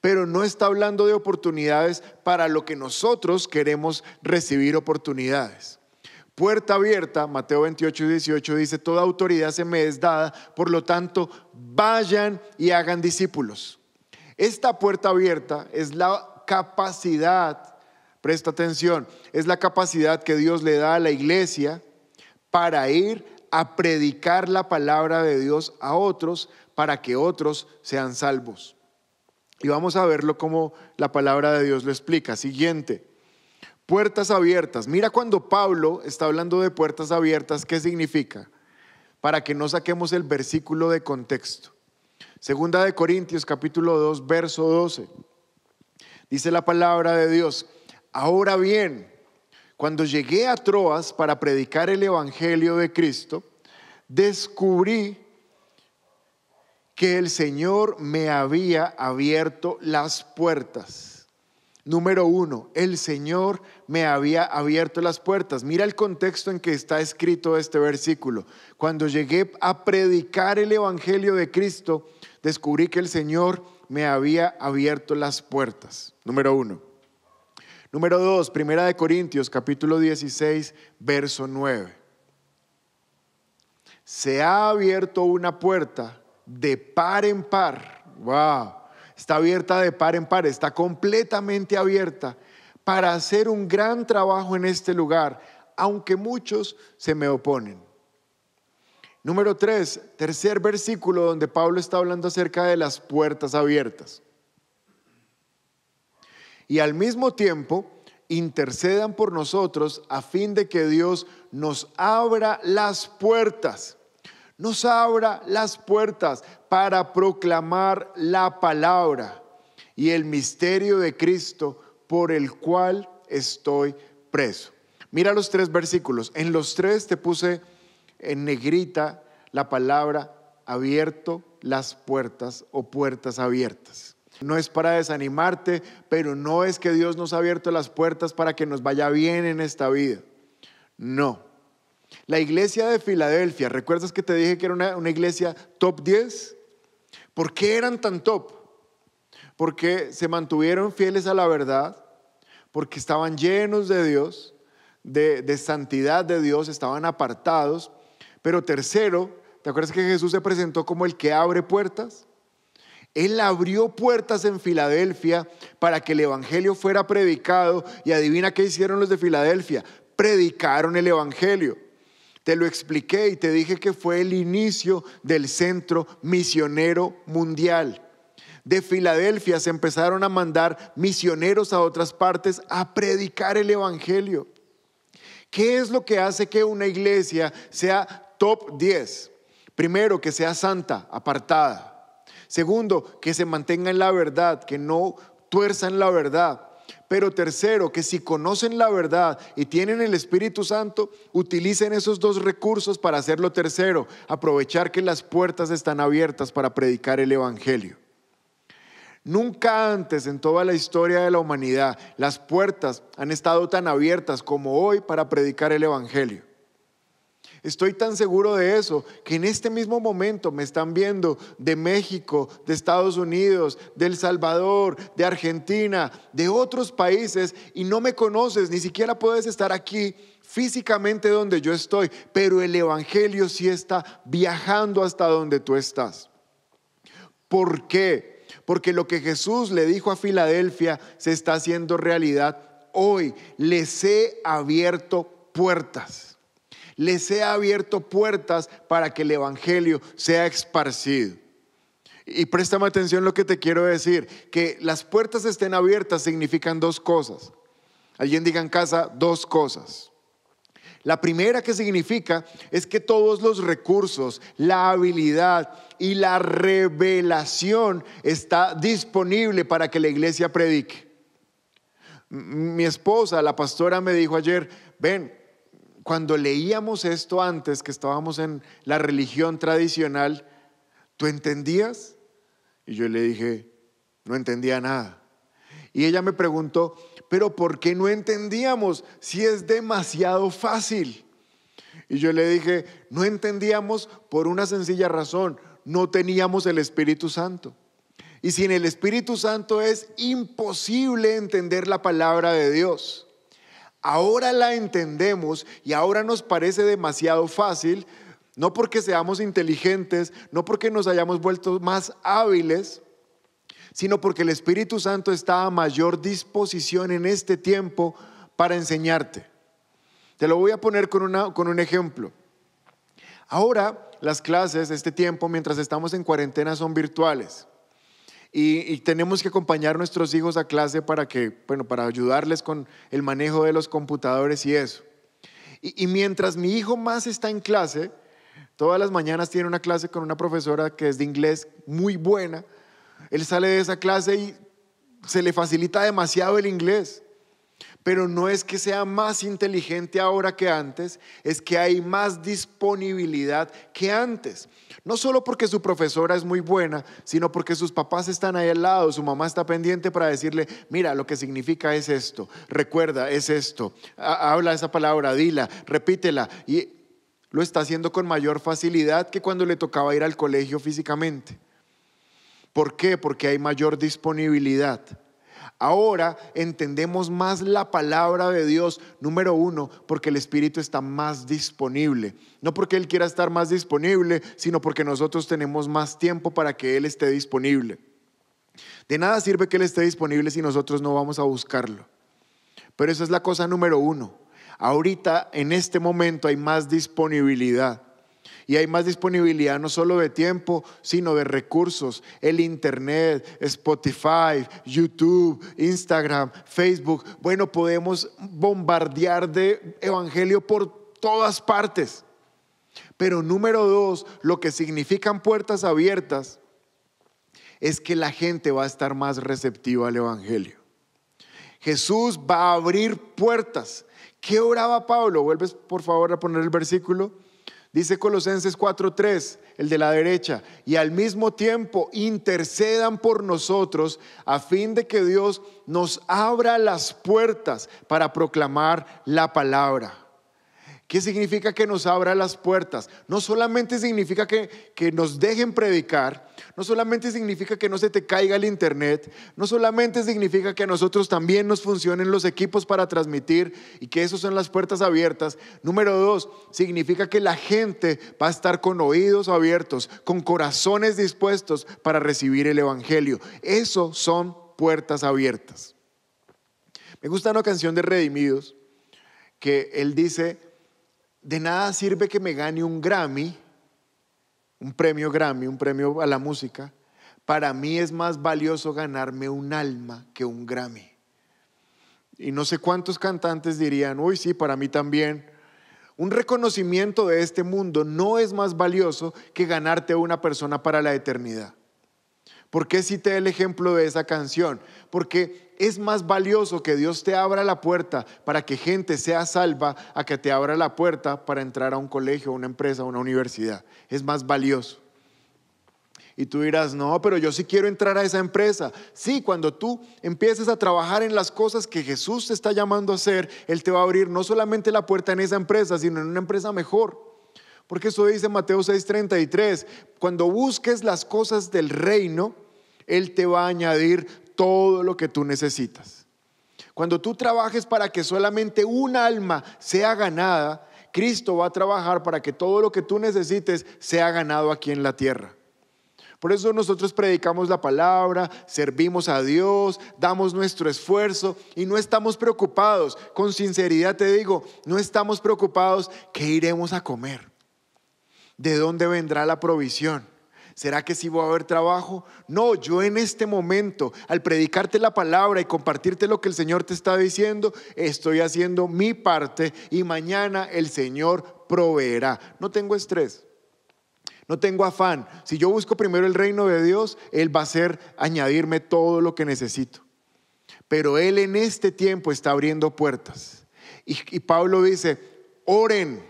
pero no está hablando de oportunidades para lo que nosotros queremos recibir oportunidades. Puerta abierta, Mateo 28 y 18 dice, toda autoridad se me es dada, por lo tanto, vayan y hagan discípulos. Esta puerta abierta es la capacidad, presta atención, es la capacidad que Dios le da a la iglesia para ir a predicar la palabra de Dios a otros para que otros sean salvos. Y vamos a verlo como la palabra de Dios lo explica. Siguiente, puertas abiertas. Mira cuando Pablo está hablando de puertas abiertas, ¿qué significa? Para que no saquemos el versículo de contexto. Segunda de Corintios capítulo 2, verso 12. Dice la palabra de Dios, ahora bien, cuando llegué a Troas para predicar el Evangelio de Cristo, descubrí que el Señor me había abierto las puertas. Número uno, el Señor me había abierto las puertas. Mira el contexto en que está escrito este versículo. Cuando llegué a predicar el Evangelio de Cristo, descubrí que el Señor me había abierto las puertas. Número uno. Número dos, Primera de Corintios, capítulo 16, verso 9. Se ha abierto una puerta de par en par. ¡Wow! Está abierta de par en par, está completamente abierta para hacer un gran trabajo en este lugar, aunque muchos se me oponen. Número 3, tercer versículo donde Pablo está hablando acerca de las puertas abiertas. Y al mismo tiempo, intercedan por nosotros a fin de que Dios nos abra las puertas nos abra las puertas para proclamar la palabra y el misterio de Cristo por el cual estoy preso. Mira los tres versículos. En los tres te puse en negrita la palabra abierto las puertas o puertas abiertas. No es para desanimarte, pero no es que Dios nos ha abierto las puertas para que nos vaya bien en esta vida. No, la iglesia de Filadelfia, ¿recuerdas que te dije que era una, iglesia top 10? ¿Por qué eran tan top? Porque se mantuvieron fieles a la verdad, porque estaban llenos de Dios, de, de santidad de Dios, estaban apartados. Pero tercero, ¿te acuerdas que Jesús se presentó como el que abre puertas? Él abrió puertas en Filadelfia para que el Evangelio fuera predicado y adivina qué hicieron los de Filadelfia. Predicaron el Evangelio. Te lo expliqué y te dije que fue el inicio del centro misionero mundial. De Filadelfia se empezaron a mandar misioneros a otras partes a predicar el Evangelio. ¿Qué es lo que hace que una iglesia sea top 10? Primero, que sea santa, apartada. Segundo, que se mantenga en la verdad, que no tuerzan la verdad. Pero tercero, que si conocen la verdad y tienen el Espíritu Santo, utilicen esos dos recursos para hacerlo tercero, aprovechar que las puertas están abiertas para predicar el Evangelio. Nunca antes en toda la historia de la humanidad las puertas han estado tan abiertas como hoy para predicar el Evangelio. Estoy tan seguro de eso que en este mismo momento me están viendo de México, de Estados Unidos, de El Salvador, de Argentina, de otros países y no me conoces, ni siquiera puedes estar aquí físicamente donde yo estoy, pero el Evangelio sí está viajando hasta donde tú estás. ¿Por qué? Porque lo que Jesús le dijo a Filadelfia se está haciendo realidad hoy. Les he abierto puertas les he abierto puertas para que el Evangelio sea esparcido. Y préstame atención lo que te quiero decir, que las puertas estén abiertas significan dos cosas. Alguien diga en casa dos cosas. La primera que significa es que todos los recursos, la habilidad y la revelación está disponible para que la iglesia predique. Mi esposa, la pastora, me dijo ayer, ven, cuando leíamos esto antes, que estábamos en la religión tradicional, ¿tú entendías? Y yo le dije, no entendía nada. Y ella me preguntó, pero ¿por qué no entendíamos si es demasiado fácil? Y yo le dije, no entendíamos por una sencilla razón, no teníamos el Espíritu Santo. Y sin el Espíritu Santo es imposible entender la palabra de Dios. Ahora la entendemos y ahora nos parece demasiado fácil, no porque seamos inteligentes, no porque nos hayamos vuelto más hábiles, sino porque el Espíritu Santo está a mayor disposición en este tiempo para enseñarte. Te lo voy a poner con, una, con un ejemplo. Ahora las clases, este tiempo, mientras estamos en cuarentena, son virtuales. Y, tenemos que acompañar a nuestros hijos a clase para que, para ayudarles con el manejo de los computadores y eso. y mientras mi hijo más está en clase, todas las mañanas tiene una clase con una profesora que es de inglés muy buena. Él sale de esa clase y se le facilita demasiado el inglés pero no es que sea más inteligente ahora que antes, es que hay más disponibilidad que antes. No solo porque su profesora es muy buena, sino porque sus papás están ahí al lado, su mamá está pendiente para decirle, mira, lo que significa es esto, recuerda, es esto, habla esa palabra, dila, repítela. Y lo está haciendo con mayor facilidad que cuando le tocaba ir al colegio físicamente. ¿Por qué? Porque hay mayor disponibilidad. Ahora entendemos más la palabra de Dios, número uno, porque el Espíritu está más disponible. No porque Él quiera estar más disponible, sino porque nosotros tenemos más tiempo para que Él esté disponible. De nada sirve que Él esté disponible si nosotros no vamos a buscarlo. Pero esa es la cosa número uno. Ahorita, en este momento, hay más disponibilidad. Y hay más disponibilidad no solo de tiempo, sino de recursos. El Internet, Spotify, YouTube, Instagram, Facebook. Bueno, podemos bombardear de evangelio por todas partes. Pero número dos, lo que significan puertas abiertas es que la gente va a estar más receptiva al Evangelio. Jesús va a abrir puertas. ¿Qué oraba Pablo? Vuelves por favor a poner el versículo Dice Colosenses 4:3, el de la derecha, y al mismo tiempo intercedan por nosotros a fin de que Dios nos abra las puertas para proclamar la palabra. ¿Qué significa que nos abra las puertas? No solamente significa que, nos dejen predicar, no solamente significa que no se te caiga el internet, no solamente significa que a nosotros también nos funcionen los equipos para transmitir y que esas son las puertas abiertas. Número dos, significa que la gente va a estar con oídos abiertos, con corazones dispuestos para recibir el Evangelio. Eso son puertas abiertas. Me gusta una canción de Redimidos que él dice, de nada sirve que me gane un Grammy, un premio Grammy, un premio a la música. Para mí es más valioso ganarme un alma que un Grammy. Y no sé cuántos cantantes dirían, uy, sí, para mí también. Un reconocimiento de este mundo no es más valioso que ganarte a una persona para la eternidad. ¿Por qué cité el ejemplo de esa canción? Porque es más valioso que Dios te abra la puerta para que gente sea salva a que te abra la puerta para entrar a un colegio, una empresa, una universidad. Es más valioso. Y tú dirás, no, pero yo sí quiero entrar a esa empresa. Sí, cuando tú empieces a trabajar en las cosas que Jesús te está llamando a hacer, Él te va a abrir no solamente la puerta en esa empresa, sino en una empresa mejor. Porque eso dice Mateo 6:33, cuando busques las cosas del reino, Él te va a añadir todo lo que tú necesitas. Cuando tú trabajes para que solamente un alma sea ganada, Cristo va a trabajar para que todo lo que tú necesites sea ganado aquí en la tierra. Por eso nosotros predicamos la palabra, servimos a Dios, damos nuestro esfuerzo y no estamos preocupados. Con sinceridad te digo, no estamos preocupados que iremos a comer. ¿de dónde vendrá la provisión? ¿Será que si va a haber trabajo? No, yo en este momento, al predicarte la palabra y compartirte lo que el Señor te está diciendo, estoy haciendo mi parte y mañana el Señor proveerá. No tengo estrés, no tengo afán. Si yo busco primero el reino de Dios, Él va a hacer añadirme todo lo que necesito. Pero Él en este tiempo está abriendo puertas. Y, y Pablo dice, oren,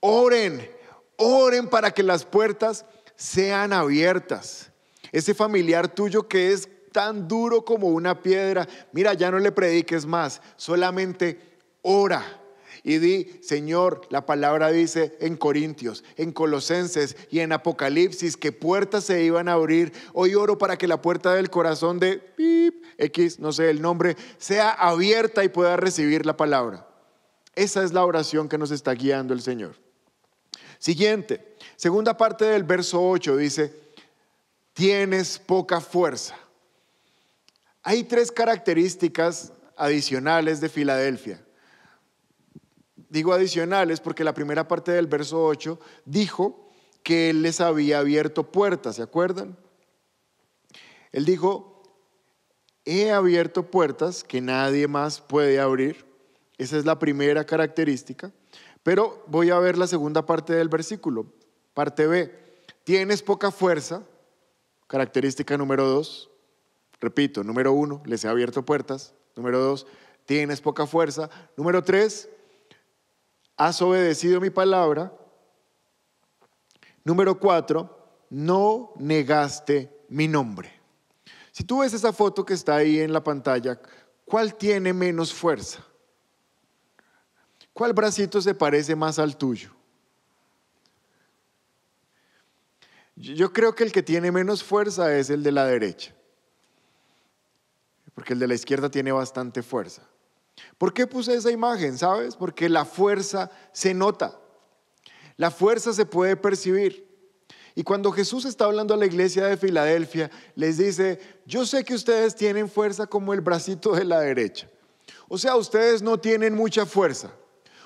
oren Oren para que las puertas sean abiertas. Ese familiar tuyo que es tan duro como una piedra, mira, ya no le prediques más, solamente ora. Y di, Señor, la palabra dice en Corintios, en Colosenses y en Apocalipsis que puertas se iban a abrir. Hoy oro para que la puerta del corazón de X, no sé el nombre, sea abierta y pueda recibir la palabra. Esa es la oración que nos está guiando el Señor. Siguiente, segunda parte del verso 8 dice, tienes poca fuerza. Hay tres características adicionales de Filadelfia. Digo adicionales porque la primera parte del verso 8 dijo que él les había abierto puertas, ¿se acuerdan? Él dijo, he abierto puertas que nadie más puede abrir. Esa es la primera característica. Pero voy a ver la segunda parte del versículo, parte B. Tienes poca fuerza, característica número dos. Repito, número uno, les he abierto puertas. Número dos, tienes poca fuerza. Número tres, has obedecido mi palabra. Número cuatro, no negaste mi nombre. Si tú ves esa foto que está ahí en la pantalla, ¿cuál tiene menos fuerza? ¿Cuál bracito se parece más al tuyo? Yo creo que el que tiene menos fuerza es el de la derecha, porque el de la izquierda tiene bastante fuerza. ¿Por qué puse esa imagen? ¿Sabes? Porque la fuerza se nota, la fuerza se puede percibir. Y cuando Jesús está hablando a la iglesia de Filadelfia, les dice, yo sé que ustedes tienen fuerza como el bracito de la derecha. O sea, ustedes no tienen mucha fuerza.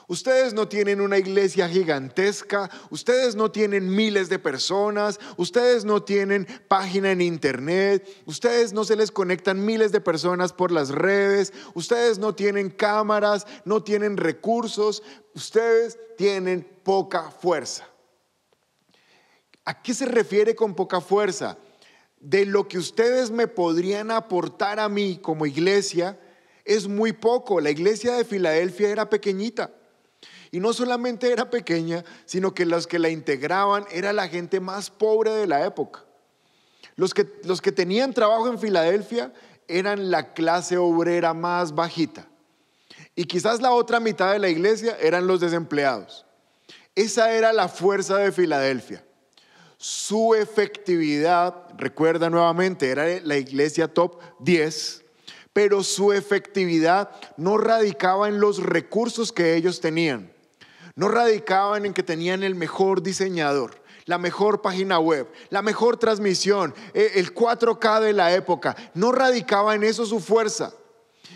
Ustedes no tienen una iglesia gigantesca, ustedes no tienen miles de personas, ustedes no tienen página en internet, ustedes no se les conectan miles de personas por las redes, ustedes no tienen cámaras, no tienen recursos, ustedes tienen poca fuerza. ¿A qué se refiere con poca fuerza? De lo que ustedes me podrían aportar a mí como iglesia es muy poco. La iglesia de Filadelfia era pequeñita. Y no solamente era pequeña, sino que los que la integraban era la gente más pobre de la época. Los que, los que tenían trabajo en Filadelfia eran la clase obrera más bajita. Y quizás la otra mitad de la iglesia eran los desempleados. Esa era la fuerza de Filadelfia. Su efectividad, recuerda nuevamente, era la iglesia top 10, pero su efectividad no radicaba en los recursos que ellos tenían, no radicaban en que tenían el mejor diseñador, la mejor página web, la mejor transmisión, e, el 4K de la época. No radicaba en eso su fuerza.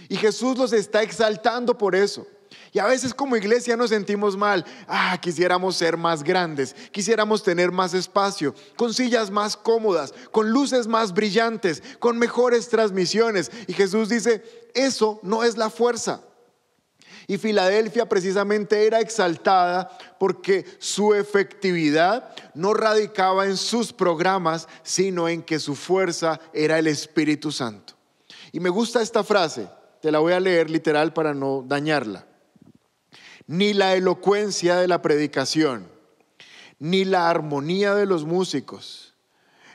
Y Jesús los está exaltando por eso. Y a veces como iglesia nos sentimos mal. Ah, quisiéramos ser más grandes, quisiéramos tener más espacio, con sillas más cómodas, con luces más brillantes, con mejores transmisiones. Y Jesús dice, eso no es la fuerza. Y Filadelfia precisamente era exaltada porque su efectividad no radicaba en sus programas, sino en que su fuerza era el Espíritu Santo. Y me gusta esta frase, te la voy a leer literal para no dañarla. Ni la elocuencia de la predicación, ni la armonía de los músicos,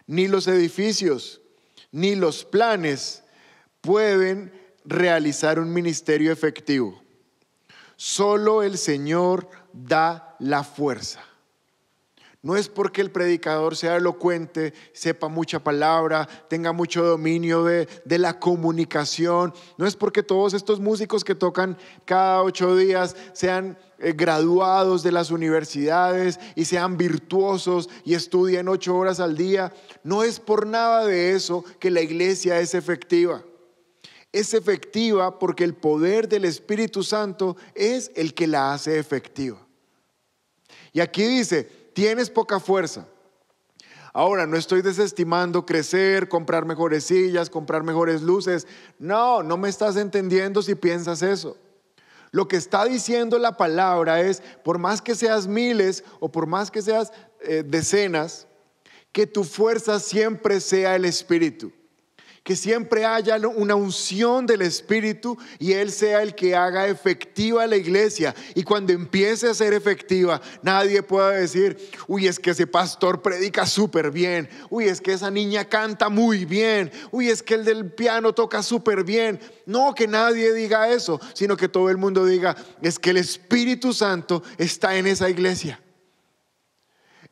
ni los edificios, ni los planes pueden realizar un ministerio efectivo. Solo el Señor da la fuerza. No es porque el predicador sea elocuente, sepa mucha palabra, tenga mucho dominio de, la comunicación. No es porque todos estos músicos que tocan cada ocho días sean eh, graduados de las universidades y sean virtuosos y estudien ocho horas al día. No es por nada de eso que la iglesia es efectiva es efectiva porque el poder del Espíritu Santo es el que la hace efectiva. Y aquí dice, tienes poca fuerza. Ahora, no estoy desestimando crecer, comprar mejores sillas, comprar mejores luces. No, no me estás entendiendo si piensas eso. Lo que está diciendo la palabra es, por más que seas miles o por más que seas eh, decenas, que tu fuerza siempre sea el Espíritu que siempre haya una unción del Espíritu y Él sea el que haga efectiva la iglesia. Y cuando empiece a ser efectiva, nadie pueda decir, uy, es que ese pastor predica súper bien, uy, es que esa niña canta muy bien, uy, es que el del piano toca súper bien. No, que nadie diga eso, sino que todo el mundo diga, es que el Espíritu Santo está en esa iglesia.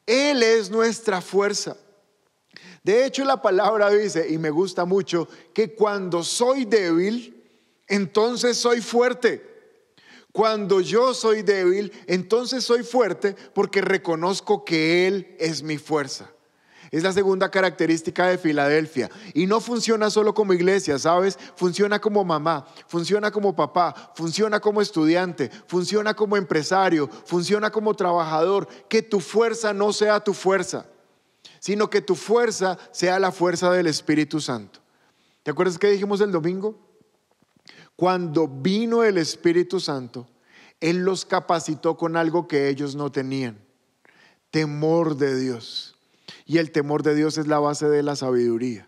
Él es nuestra fuerza. De hecho, la palabra dice, y me gusta mucho, que cuando soy débil, entonces soy fuerte. Cuando yo soy débil, entonces soy fuerte porque reconozco que Él es mi fuerza. Es la segunda característica de Filadelfia. Y no funciona solo como iglesia, ¿sabes? Funciona como mamá, funciona como papá, funciona como estudiante, funciona como empresario, funciona como trabajador. Que tu fuerza no sea tu fuerza sino que tu fuerza sea la fuerza del Espíritu Santo. ¿Te acuerdas que dijimos el domingo? Cuando vino el Espíritu Santo, Él los capacitó con algo que ellos no tenían, temor de Dios. Y el temor de Dios es la base de la sabiduría.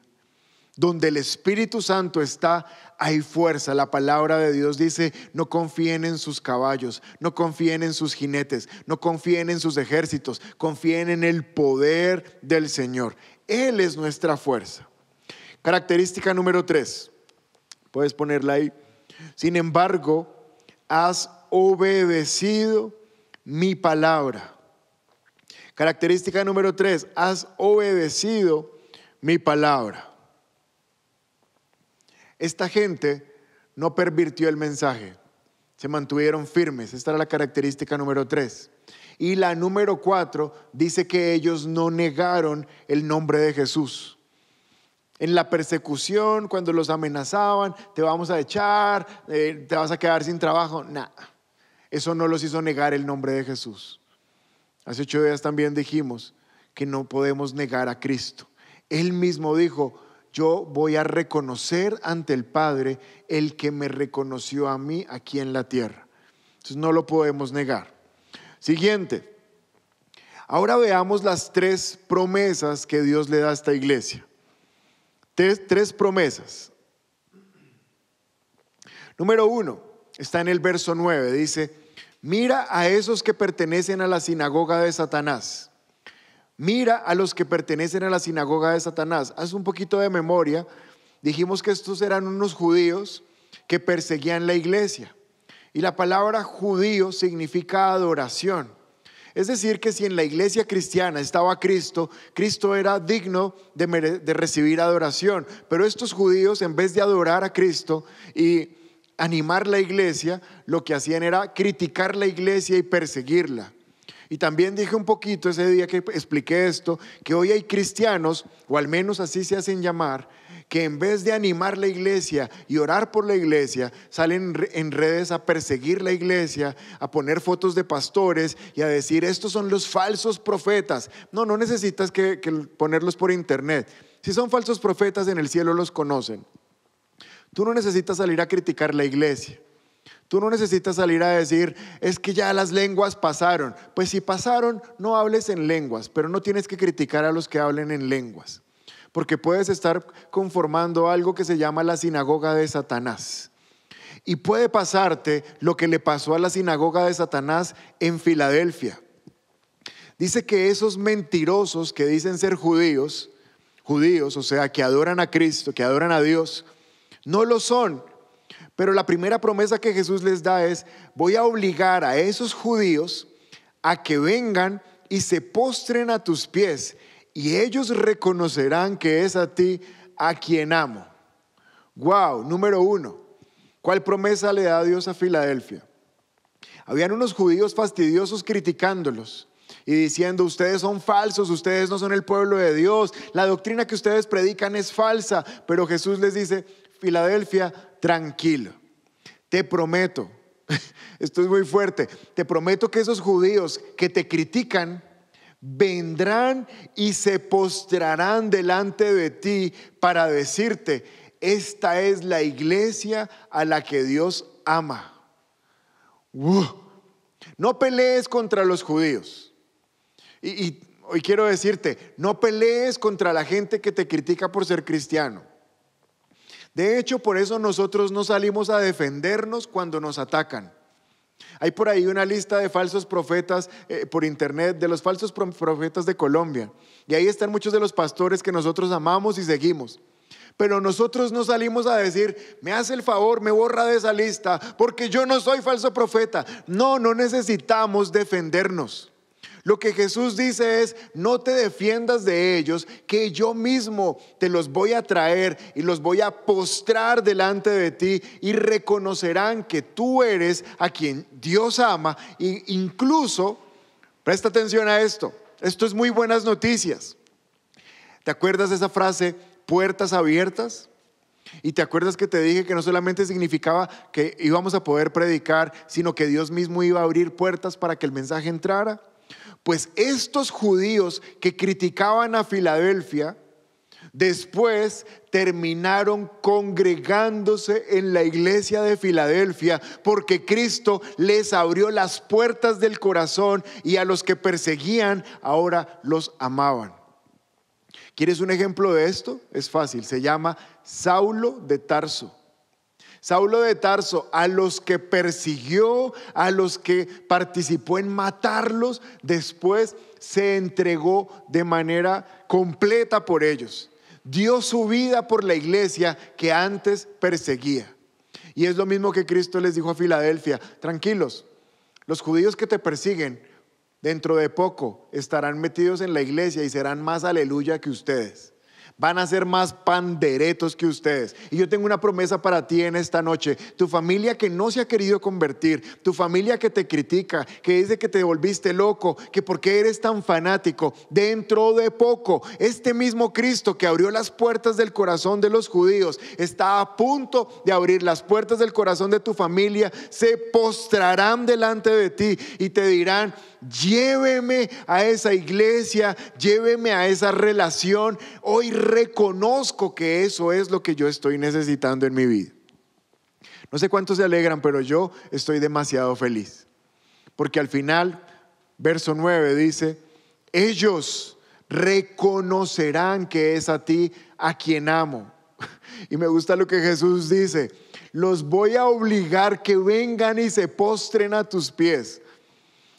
Donde el Espíritu Santo está, hay fuerza. La palabra de Dios dice, no confíen en sus caballos, no confíen en sus jinetes, no confíen en sus ejércitos, confíen en el poder del Señor. Él es nuestra fuerza. Característica número tres, puedes ponerla ahí. Sin embargo, has obedecido mi palabra. Característica número tres, has obedecido mi palabra. Esta gente no pervirtió el mensaje, se mantuvieron firmes. Esta era la característica número tres. Y la número cuatro dice que ellos no negaron el nombre de Jesús. En la persecución, cuando los amenazaban, te vamos a echar, eh, te vas a quedar sin trabajo, nada. Eso no los hizo negar el nombre de Jesús. Hace ocho días también dijimos que no podemos negar a Cristo. Él mismo dijo, yo voy a reconocer ante el Padre el que me reconoció a mí aquí en la tierra. Entonces no lo podemos negar. Siguiente. Ahora veamos las tres promesas que Dios le da a esta iglesia. Tres, promesas. Número uno, está en el verso 9, dice, mira a esos que pertenecen a la sinagoga de Satanás Mira a los que pertenecen a la sinagoga de Satanás. Haz un poquito de memoria. Dijimos que estos eran unos judíos que perseguían la iglesia. Y la palabra judío significa adoración. Es decir, que si en la iglesia cristiana estaba Cristo, Cristo era digno de, de, recibir adoración. Pero estos judíos, en vez de adorar a Cristo y animar la iglesia, lo que hacían era criticar la iglesia y perseguirla. Y también dije un poquito ese día que expliqué esto, que hoy hay cristianos, o al menos así se hacen llamar, que en vez de animar la iglesia y orar por la iglesia, salen en redes a perseguir la iglesia, a poner fotos de pastores y a decir, estos son los falsos profetas. No, no necesitas que, ponerlos por internet. Si son falsos profetas, en el cielo los conocen. Tú no necesitas salir a criticar la iglesia. Tú no necesitas salir a decir, es que ya las lenguas pasaron. Pues si pasaron, no hables en lenguas, pero no tienes que criticar a los que hablen en lenguas, porque puedes estar conformando algo que se llama la sinagoga de Satanás. Y puede pasarte lo que le pasó a la sinagoga de Satanás en Filadelfia. Dice que esos mentirosos que dicen ser judíos, judíos, o sea, que adoran a Cristo, que adoran a Dios, no lo son, pero la primera promesa que Jesús les da es, voy a obligar a esos judíos a que vengan y se postren a tus pies y ellos reconocerán que es a ti a quien amo. Wow, número uno, ¿cuál promesa le da Dios a Filadelfia? Habían unos judíos fastidiosos criticándolos y diciendo, ustedes son falsos, ustedes no son el pueblo de Dios, la doctrina que ustedes predican es falsa, pero Jesús les dice, Filadelfia tranquilo. Te prometo, esto es muy fuerte, te prometo que esos judíos que te critican vendrán y se postrarán delante de ti para decirte, esta es la iglesia a la que Dios ama. No pelees contra los judíos. y hoy quiero decirte, no pelees contra la gente que te critica por ser cristiano. De hecho, por eso nosotros no salimos a defendernos cuando nos atacan. Hay por ahí una lista de falsos profetas eh, por internet, de los falsos profetas de Colombia. Y ahí están muchos de los pastores que nosotros amamos y seguimos. Pero nosotros no salimos a decir, me hace el favor, me borra de esa lista, porque yo no soy falso profeta. No, no necesitamos defendernos. Lo que Jesús dice es, no te defiendas de ellos, que yo mismo te los voy a traer y los voy a postrar delante de ti y reconocerán que tú eres a quien Dios ama. E incluso, presta atención a esto, esto es muy buenas noticias. ¿Te acuerdas de esa frase, puertas abiertas? Y te acuerdas que te dije que no solamente significaba que íbamos a poder predicar, sino que Dios mismo iba a abrir puertas para que el mensaje entrara. Pues estos judíos que criticaban a Filadelfia, después terminaron congregándose en la iglesia de Filadelfia porque Cristo les abrió las puertas del corazón y a los que perseguían ahora los amaban. ¿Quieres un ejemplo de esto? Es fácil, se llama Saulo de Tarso. Saulo de Tarso, a los que persiguió, a los que participó en matarlos, después se entregó de manera completa por ellos. Dio su vida por la iglesia que antes perseguía. Y es lo mismo que Cristo les dijo a Filadelfia, tranquilos, los judíos que te persiguen dentro de poco estarán metidos en la iglesia y serán más aleluya que ustedes. Van a ser más panderetos que ustedes. Y yo tengo una promesa para ti en esta noche. Tu familia que no se ha querido convertir, tu familia que te critica, que dice que te volviste loco, que porque eres tan fanático, dentro de poco, este mismo Cristo que abrió las puertas del corazón de los judíos está a punto de abrir las puertas del corazón de tu familia. Se postrarán delante de ti y te dirán, lléveme a esa iglesia, lléveme a esa relación. Hoy reconozco que eso es lo que yo estoy necesitando en mi vida. No sé cuántos se alegran, pero yo estoy demasiado feliz. Porque al final, verso 9 dice, ellos reconocerán que es a ti a quien amo. Y me gusta lo que Jesús dice, los voy a obligar que vengan y se postren a tus pies.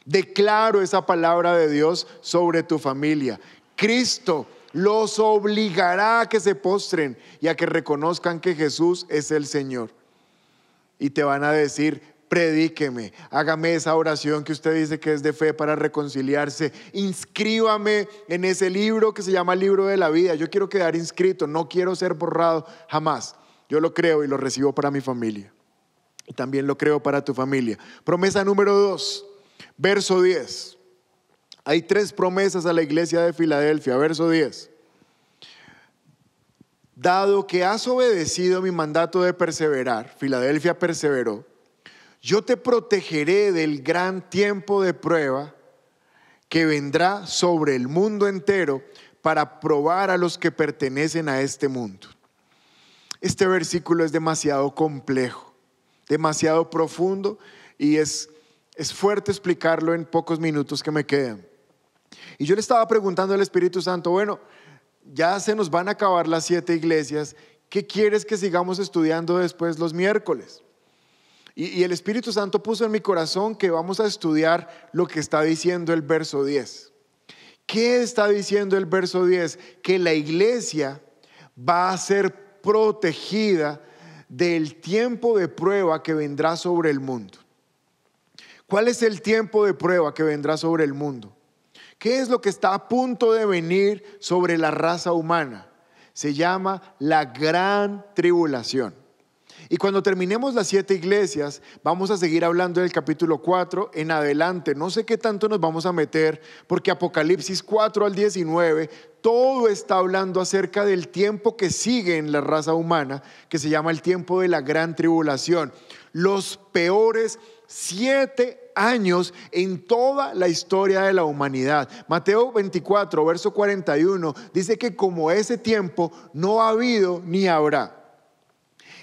Declaro esa palabra de Dios sobre tu familia. Cristo los obligará a que se postren y a que reconozcan que Jesús es el Señor. Y te van a decir, predíqueme, hágame esa oración que usted dice que es de fe para reconciliarse, inscríbame en ese libro que se llama libro de la vida. Yo quiero quedar inscrito, no quiero ser borrado jamás. Yo lo creo y lo recibo para mi familia. Y también lo creo para tu familia. Promesa número dos, Verso 10. Hay tres promesas a la iglesia de Filadelfia. Verso 10. Dado que has obedecido mi mandato de perseverar, Filadelfia perseveró, yo te protegeré del gran tiempo de prueba que vendrá sobre el mundo entero para probar a los que pertenecen a este mundo. Este versículo es demasiado complejo, demasiado profundo y es es fuerte explicarlo en pocos minutos que me quedan. Y yo le estaba preguntando al Espíritu Santo, bueno, ya se nos van a acabar las siete iglesias, ¿qué quieres que sigamos estudiando después los miércoles? Y, el Espíritu Santo puso en mi corazón que vamos a estudiar lo que está diciendo el verso 10. ¿Qué está diciendo el verso 10? Que la iglesia va a ser protegida del tiempo de prueba que vendrá sobre el mundo. ¿Cuál es el tiempo de prueba que vendrá sobre el mundo? ¿Qué es lo que está a punto de venir sobre la raza humana? Se llama la gran tribulación. Y cuando terminemos las siete iglesias, vamos a seguir hablando del capítulo 4 en adelante. No sé qué tanto nos vamos a meter, porque Apocalipsis 4 al 19, todo está hablando acerca del tiempo que sigue en la raza humana, que se llama el tiempo de la gran tribulación. Los peores siete años en toda la historia de la humanidad. Mateo 24, verso 41, dice que como ese tiempo no ha habido ni habrá.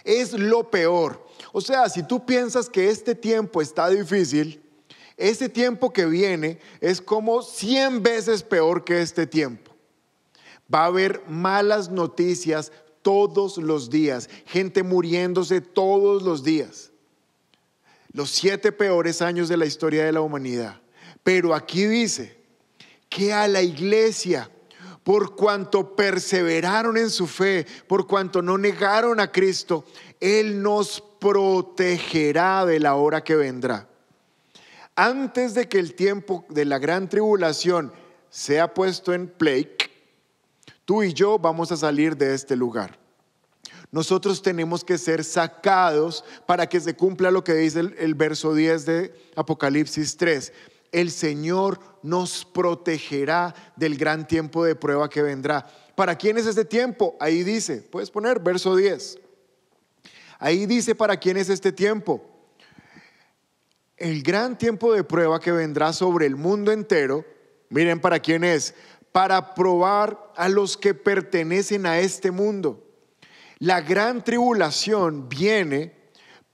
Es lo peor. O sea, si tú piensas que este tiempo está difícil, ese tiempo que viene es como 100 veces peor que este tiempo. Va a haber malas noticias todos los días, gente muriéndose todos los días los siete peores años de la historia de la humanidad. Pero aquí dice que a la iglesia, por cuanto perseveraron en su fe, por cuanto no negaron a Cristo, Él nos protegerá de la hora que vendrá. Antes de que el tiempo de la gran tribulación sea puesto en play, tú y yo vamos a salir de este lugar. Nosotros tenemos que ser sacados para que se cumpla lo que dice el, verso 10 de Apocalipsis 3 el Señor nos protegerá del gran tiempo de prueba que vendrá. ¿Para quién es este tiempo? Ahí dice, puedes poner verso 10. Ahí dice, ¿para quién es este tiempo? El gran tiempo de prueba que vendrá sobre el mundo entero, miren para quién es, para probar a los que pertenecen a este mundo. La gran tribulación viene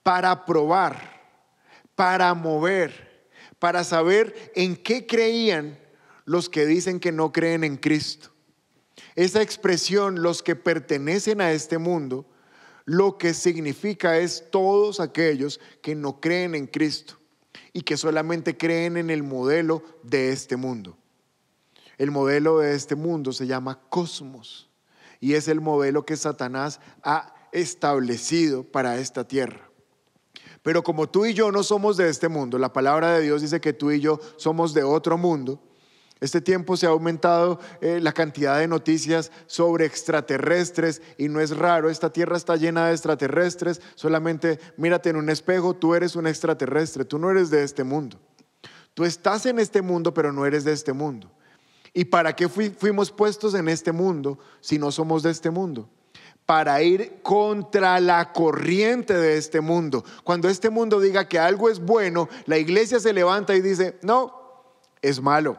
para probar, para mover, para saber en qué creían los que dicen que no creen en Cristo. Esa expresión, los que pertenecen a este mundo, lo que significa es todos aquellos que no creen en Cristo y que solamente creen en el modelo de este mundo. El modelo de este mundo se llama cosmos y es el modelo que Satanás ha establecido para esta tierra. Pero como tú y yo no somos de este mundo, la palabra de Dios dice que tú y yo somos de otro mundo, este tiempo se ha aumentado eh, la cantidad de noticias sobre extraterrestres y no es raro, esta tierra está llena de extraterrestres, solamente mírate en un espejo, tú eres un extraterrestre, tú no eres de este mundo. Tú estás en este mundo, pero no eres de este mundo. ¿Y para qué fuimos puestos en este mundo si no somos de este mundo? Para ir contra la corriente de este mundo. Cuando este mundo diga que algo es bueno, la iglesia se levanta y dice, no, es malo.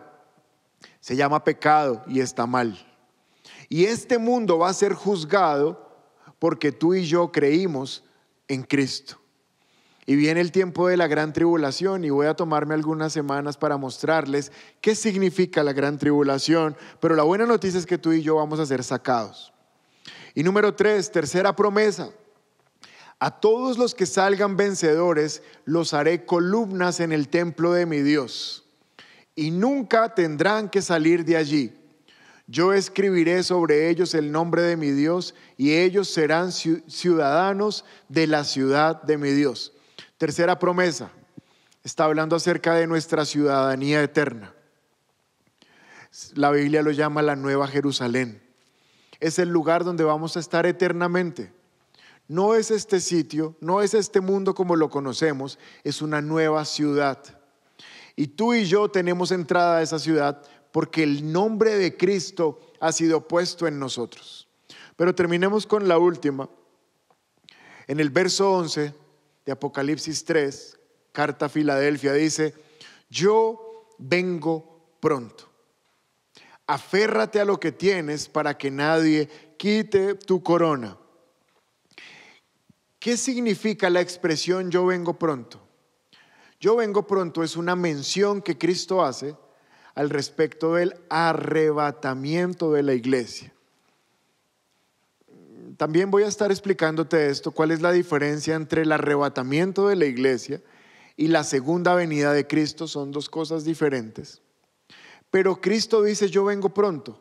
Se llama pecado y está mal. Y este mundo va a ser juzgado porque tú y yo creímos en Cristo. Y viene el tiempo de la gran tribulación y voy a tomarme algunas semanas para mostrarles qué significa la gran tribulación, pero la buena noticia es que tú y yo vamos a ser sacados. Y número tres, tercera promesa. A todos los que salgan vencedores los haré columnas en el templo de mi Dios y nunca tendrán que salir de allí. Yo escribiré sobre ellos el nombre de mi Dios y ellos serán ciudadanos de la ciudad de mi Dios. Tercera promesa, está hablando acerca de nuestra ciudadanía eterna. La Biblia lo llama la Nueva Jerusalén. Es el lugar donde vamos a estar eternamente. No es este sitio, no es este mundo como lo conocemos, es una nueva ciudad. Y tú y yo tenemos entrada a esa ciudad porque el nombre de Cristo ha sido puesto en nosotros. Pero terminemos con la última. En el verso 11 de Apocalipsis 3, carta a Filadelfia, dice, yo vengo pronto. Aférrate a lo que tienes para que nadie quite tu corona. ¿Qué significa la expresión yo vengo pronto? Yo vengo pronto es una mención que Cristo hace al respecto del arrebatamiento de la iglesia también voy a estar explicándote esto, cuál es la diferencia entre el arrebatamiento de la iglesia y la segunda venida de Cristo, son dos cosas diferentes. Pero Cristo dice, yo vengo pronto.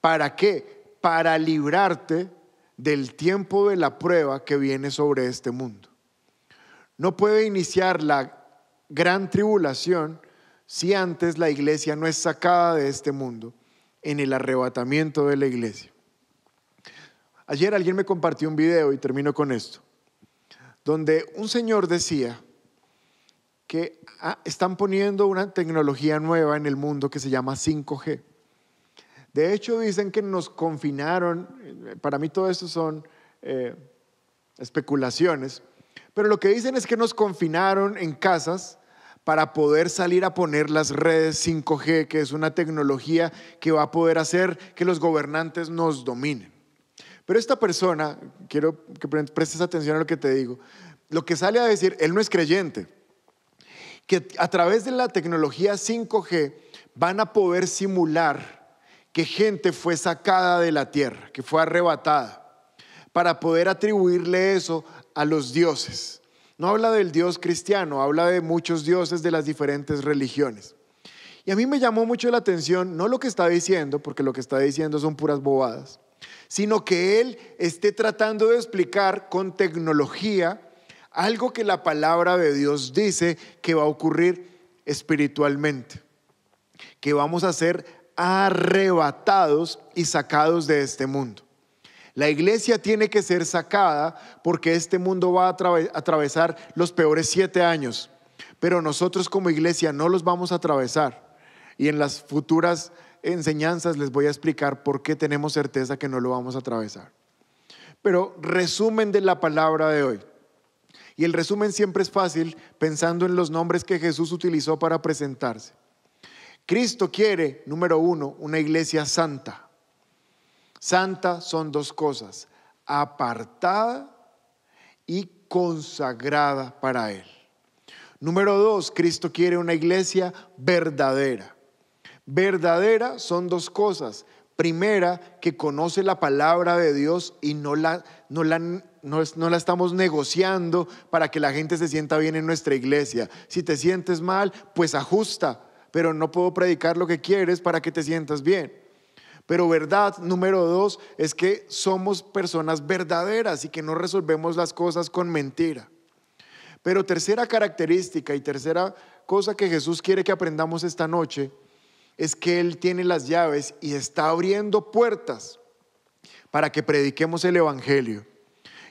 ¿Para qué? Para librarte del tiempo de la prueba que viene sobre este mundo. No puede iniciar la gran tribulación si antes la iglesia no es sacada de este mundo en el arrebatamiento de la iglesia. Ayer alguien me compartió un video y termino con esto, donde un señor decía que ah, están poniendo una tecnología nueva en el mundo que se llama 5G. De hecho, dicen que nos confinaron, eh, para mí todo esto son eh, especulaciones, pero lo que dicen es que nos confinaron en casas para poder salir a poner las redes 5G, que es una tecnología que va a poder hacer que los gobernantes nos dominen. Pero esta persona, quiero que prestes atención a lo que te digo, lo que sale a decir, él no es creyente, que a través de la tecnología 5G van a poder simular que gente fue sacada de la tierra, que fue arrebatada, para poder atribuirle eso a los dioses. No habla del Dios cristiano, habla de muchos dioses de las diferentes religiones. Y a mí me llamó mucho la atención, no lo que está diciendo, porque lo que está diciendo son puras bobadas, sino que él esté tratando de explicar con tecnología algo que la palabra de Dios dice que va a ocurrir espiritualmente, que vamos a ser arrebatados y sacados de este mundo. La iglesia tiene que ser sacada porque este mundo va a atravesar los peores siete años, pero nosotros como iglesia no los vamos a atravesar. Y en las futuras enseñanzas les voy a explicar por qué tenemos certeza que no lo vamos a atravesar. Pero resumen de la palabra de hoy. Y el resumen siempre es fácil pensando en los nombres que Jesús utilizó para presentarse. Cristo quiere, número uno, una iglesia santa. Santa son dos cosas, apartada y consagrada para Él. Número dos, Cristo quiere una iglesia verdadera. Verdadera son dos cosas. Primera, que conoce la palabra de Dios y no la, la estamos negociando para que la gente se sienta bien en nuestra iglesia. Si te sientes mal, pues ajusta, pero no puedo predicar lo que quieres para que te sientas bien. Pero verdad número dos es que somos personas verdaderas y que no resolvemos las cosas con mentira. Pero tercera característica y tercera cosa que Jesús quiere que aprendamos esta noche es que Él tiene las llaves y está abriendo puertas para que prediquemos el Evangelio.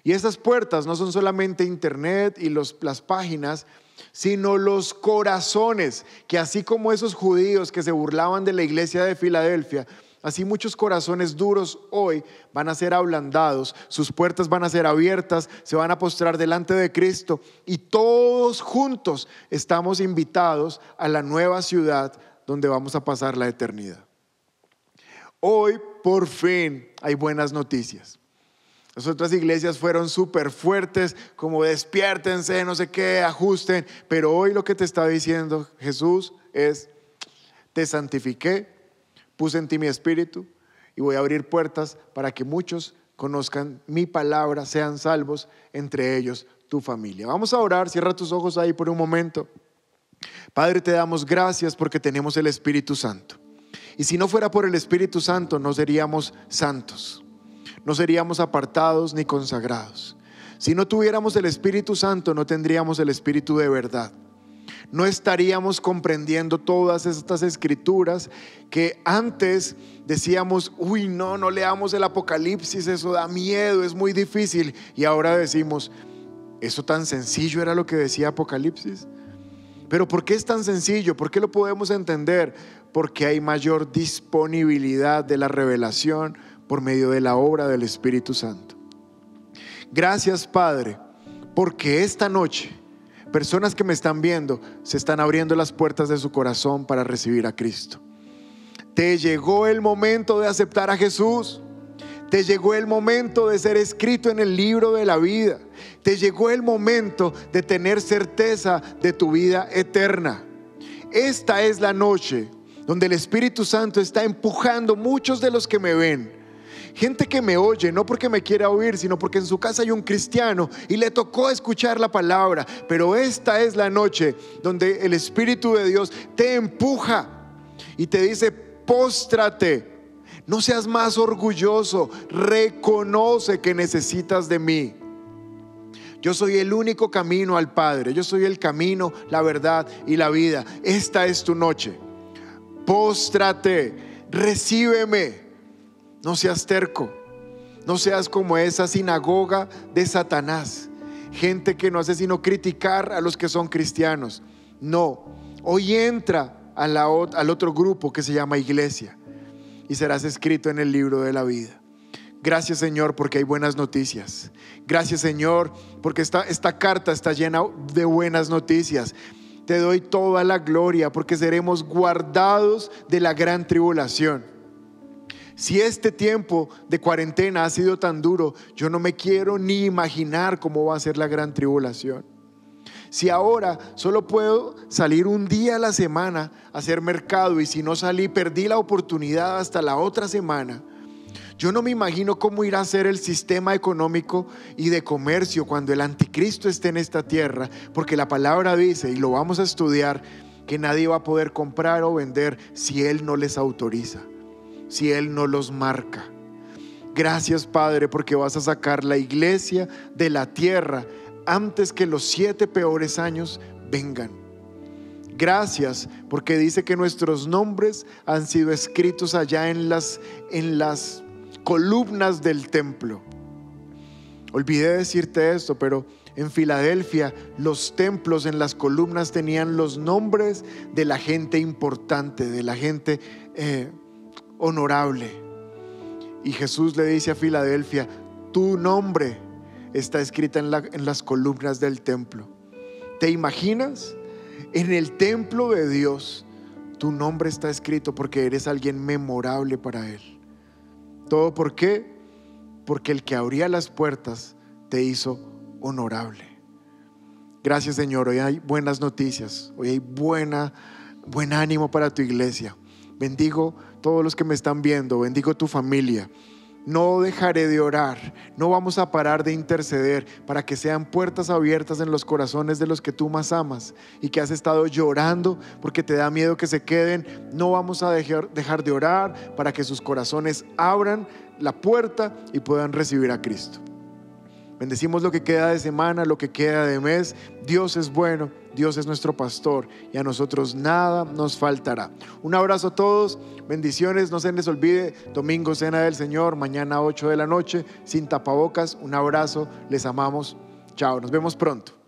Y esas puertas no son solamente Internet y las páginas, sino los corazones, que así como esos judíos que se burlaban de la iglesia de Filadelfia, Así muchos corazones duros hoy van a ser ablandados, sus puertas van a ser abiertas, se van a postrar delante de Cristo y todos juntos estamos invitados a la nueva ciudad, donde vamos a pasar la eternidad. Hoy, por fin, hay buenas noticias. Las otras iglesias fueron súper fuertes, como despiértense, no sé qué, ajusten, pero hoy lo que te está diciendo Jesús es, te santifiqué, puse en ti mi espíritu y voy a abrir puertas para que muchos conozcan mi palabra, sean salvos, entre ellos tu familia. Vamos a orar, cierra tus ojos ahí por un momento. Padre, te damos gracias porque tenemos el Espíritu Santo. Y si no fuera por el Espíritu Santo, no seríamos santos, no seríamos apartados ni consagrados. Si no tuviéramos el Espíritu Santo, no tendríamos el Espíritu de verdad. No estaríamos comprendiendo todas estas escrituras que antes decíamos, uy, no, no leamos el Apocalipsis, eso da miedo, es muy difícil. Y ahora decimos, eso tan sencillo era lo que decía Apocalipsis. Pero ¿por qué es tan sencillo? ¿Por qué lo podemos entender? Porque hay mayor disponibilidad de la revelación por medio de la obra del Espíritu Santo. Gracias Padre, porque esta noche personas que me están viendo se están abriendo las puertas de su corazón para recibir a Cristo. Te llegó el momento de aceptar a Jesús. Te llegó el momento de ser escrito en el libro de la vida. Te llegó el momento de tener certeza de tu vida eterna. Esta es la noche donde el Espíritu Santo está empujando muchos de los que me ven. Gente que me oye, no porque me quiera oír, sino porque en su casa hay un cristiano y le tocó escuchar la palabra. Pero esta es la noche donde el Espíritu de Dios te empuja y te dice, póstrate, no seas más orgulloso, reconoce que necesitas de mí. Yo soy el único camino al Padre. Yo soy el camino, la verdad y la vida. Esta es tu noche. Póstrate, recíbeme. No seas terco. No seas como esa sinagoga de Satanás. Gente que no hace sino criticar a los que son cristianos. No. Hoy entra al otro grupo que se llama iglesia y serás escrito en el libro de la vida. Gracias Señor porque hay buenas noticias. Gracias Señor, porque esta, carta está llena de buenas noticias. Te doy toda la gloria porque seremos guardados de la gran tribulación. Si este tiempo de cuarentena ha sido tan duro, yo no me quiero ni imaginar cómo va a ser la gran tribulación. Si ahora solo puedo salir un día a la semana a hacer mercado y si no salí perdí la oportunidad hasta la otra semana, yo no me imagino cómo irá a ser el sistema económico y de comercio cuando el anticristo esté en esta tierra, porque la palabra dice, y lo vamos a estudiar, que nadie va a poder comprar o vender si Él no les autoriza, si Él no los marca. Gracias Padre porque vas a sacar la iglesia de la tierra antes que los siete peores años vengan. Gracias porque dice que nuestros nombres han sido escritos allá en las, en las columnas del templo. Olvidé decirte esto, pero en Filadelfia los templos en las columnas tenían los nombres de la gente importante, de la gente eh, honorable. Y Jesús le dice a Filadelfia, tu nombre está escrita en las columnas del templo. ¿Te imaginas? En el templo de Dios, tu nombre está escrito porque eres alguien memorable para Él. ¿Todo por qué? Porque el que abría las puertas te hizo honorable. Gracias Señor, hoy hay buenas noticias, hoy hay buena, buen ánimo para tu iglesia. Bendigo todos los que me están viendo, bendigo tu familia no dejaré de orar, no vamos a parar de interceder para que sean puertas abiertas en los corazones de los que tú más amas y que has estado llorando porque te da miedo que se queden. No vamos a dejar, de orar para que sus corazones abran la puerta y puedan recibir a Cristo. Bendecimos lo que queda de semana, lo que queda de mes. Dios es bueno, Dios es nuestro pastor y a nosotros nada nos faltará. Un abrazo a todos, bendiciones, no se les olvide, domingo cena del Señor, mañana 8 de la noche, sin tapabocas, un abrazo, les amamos. Chao, nos vemos pronto.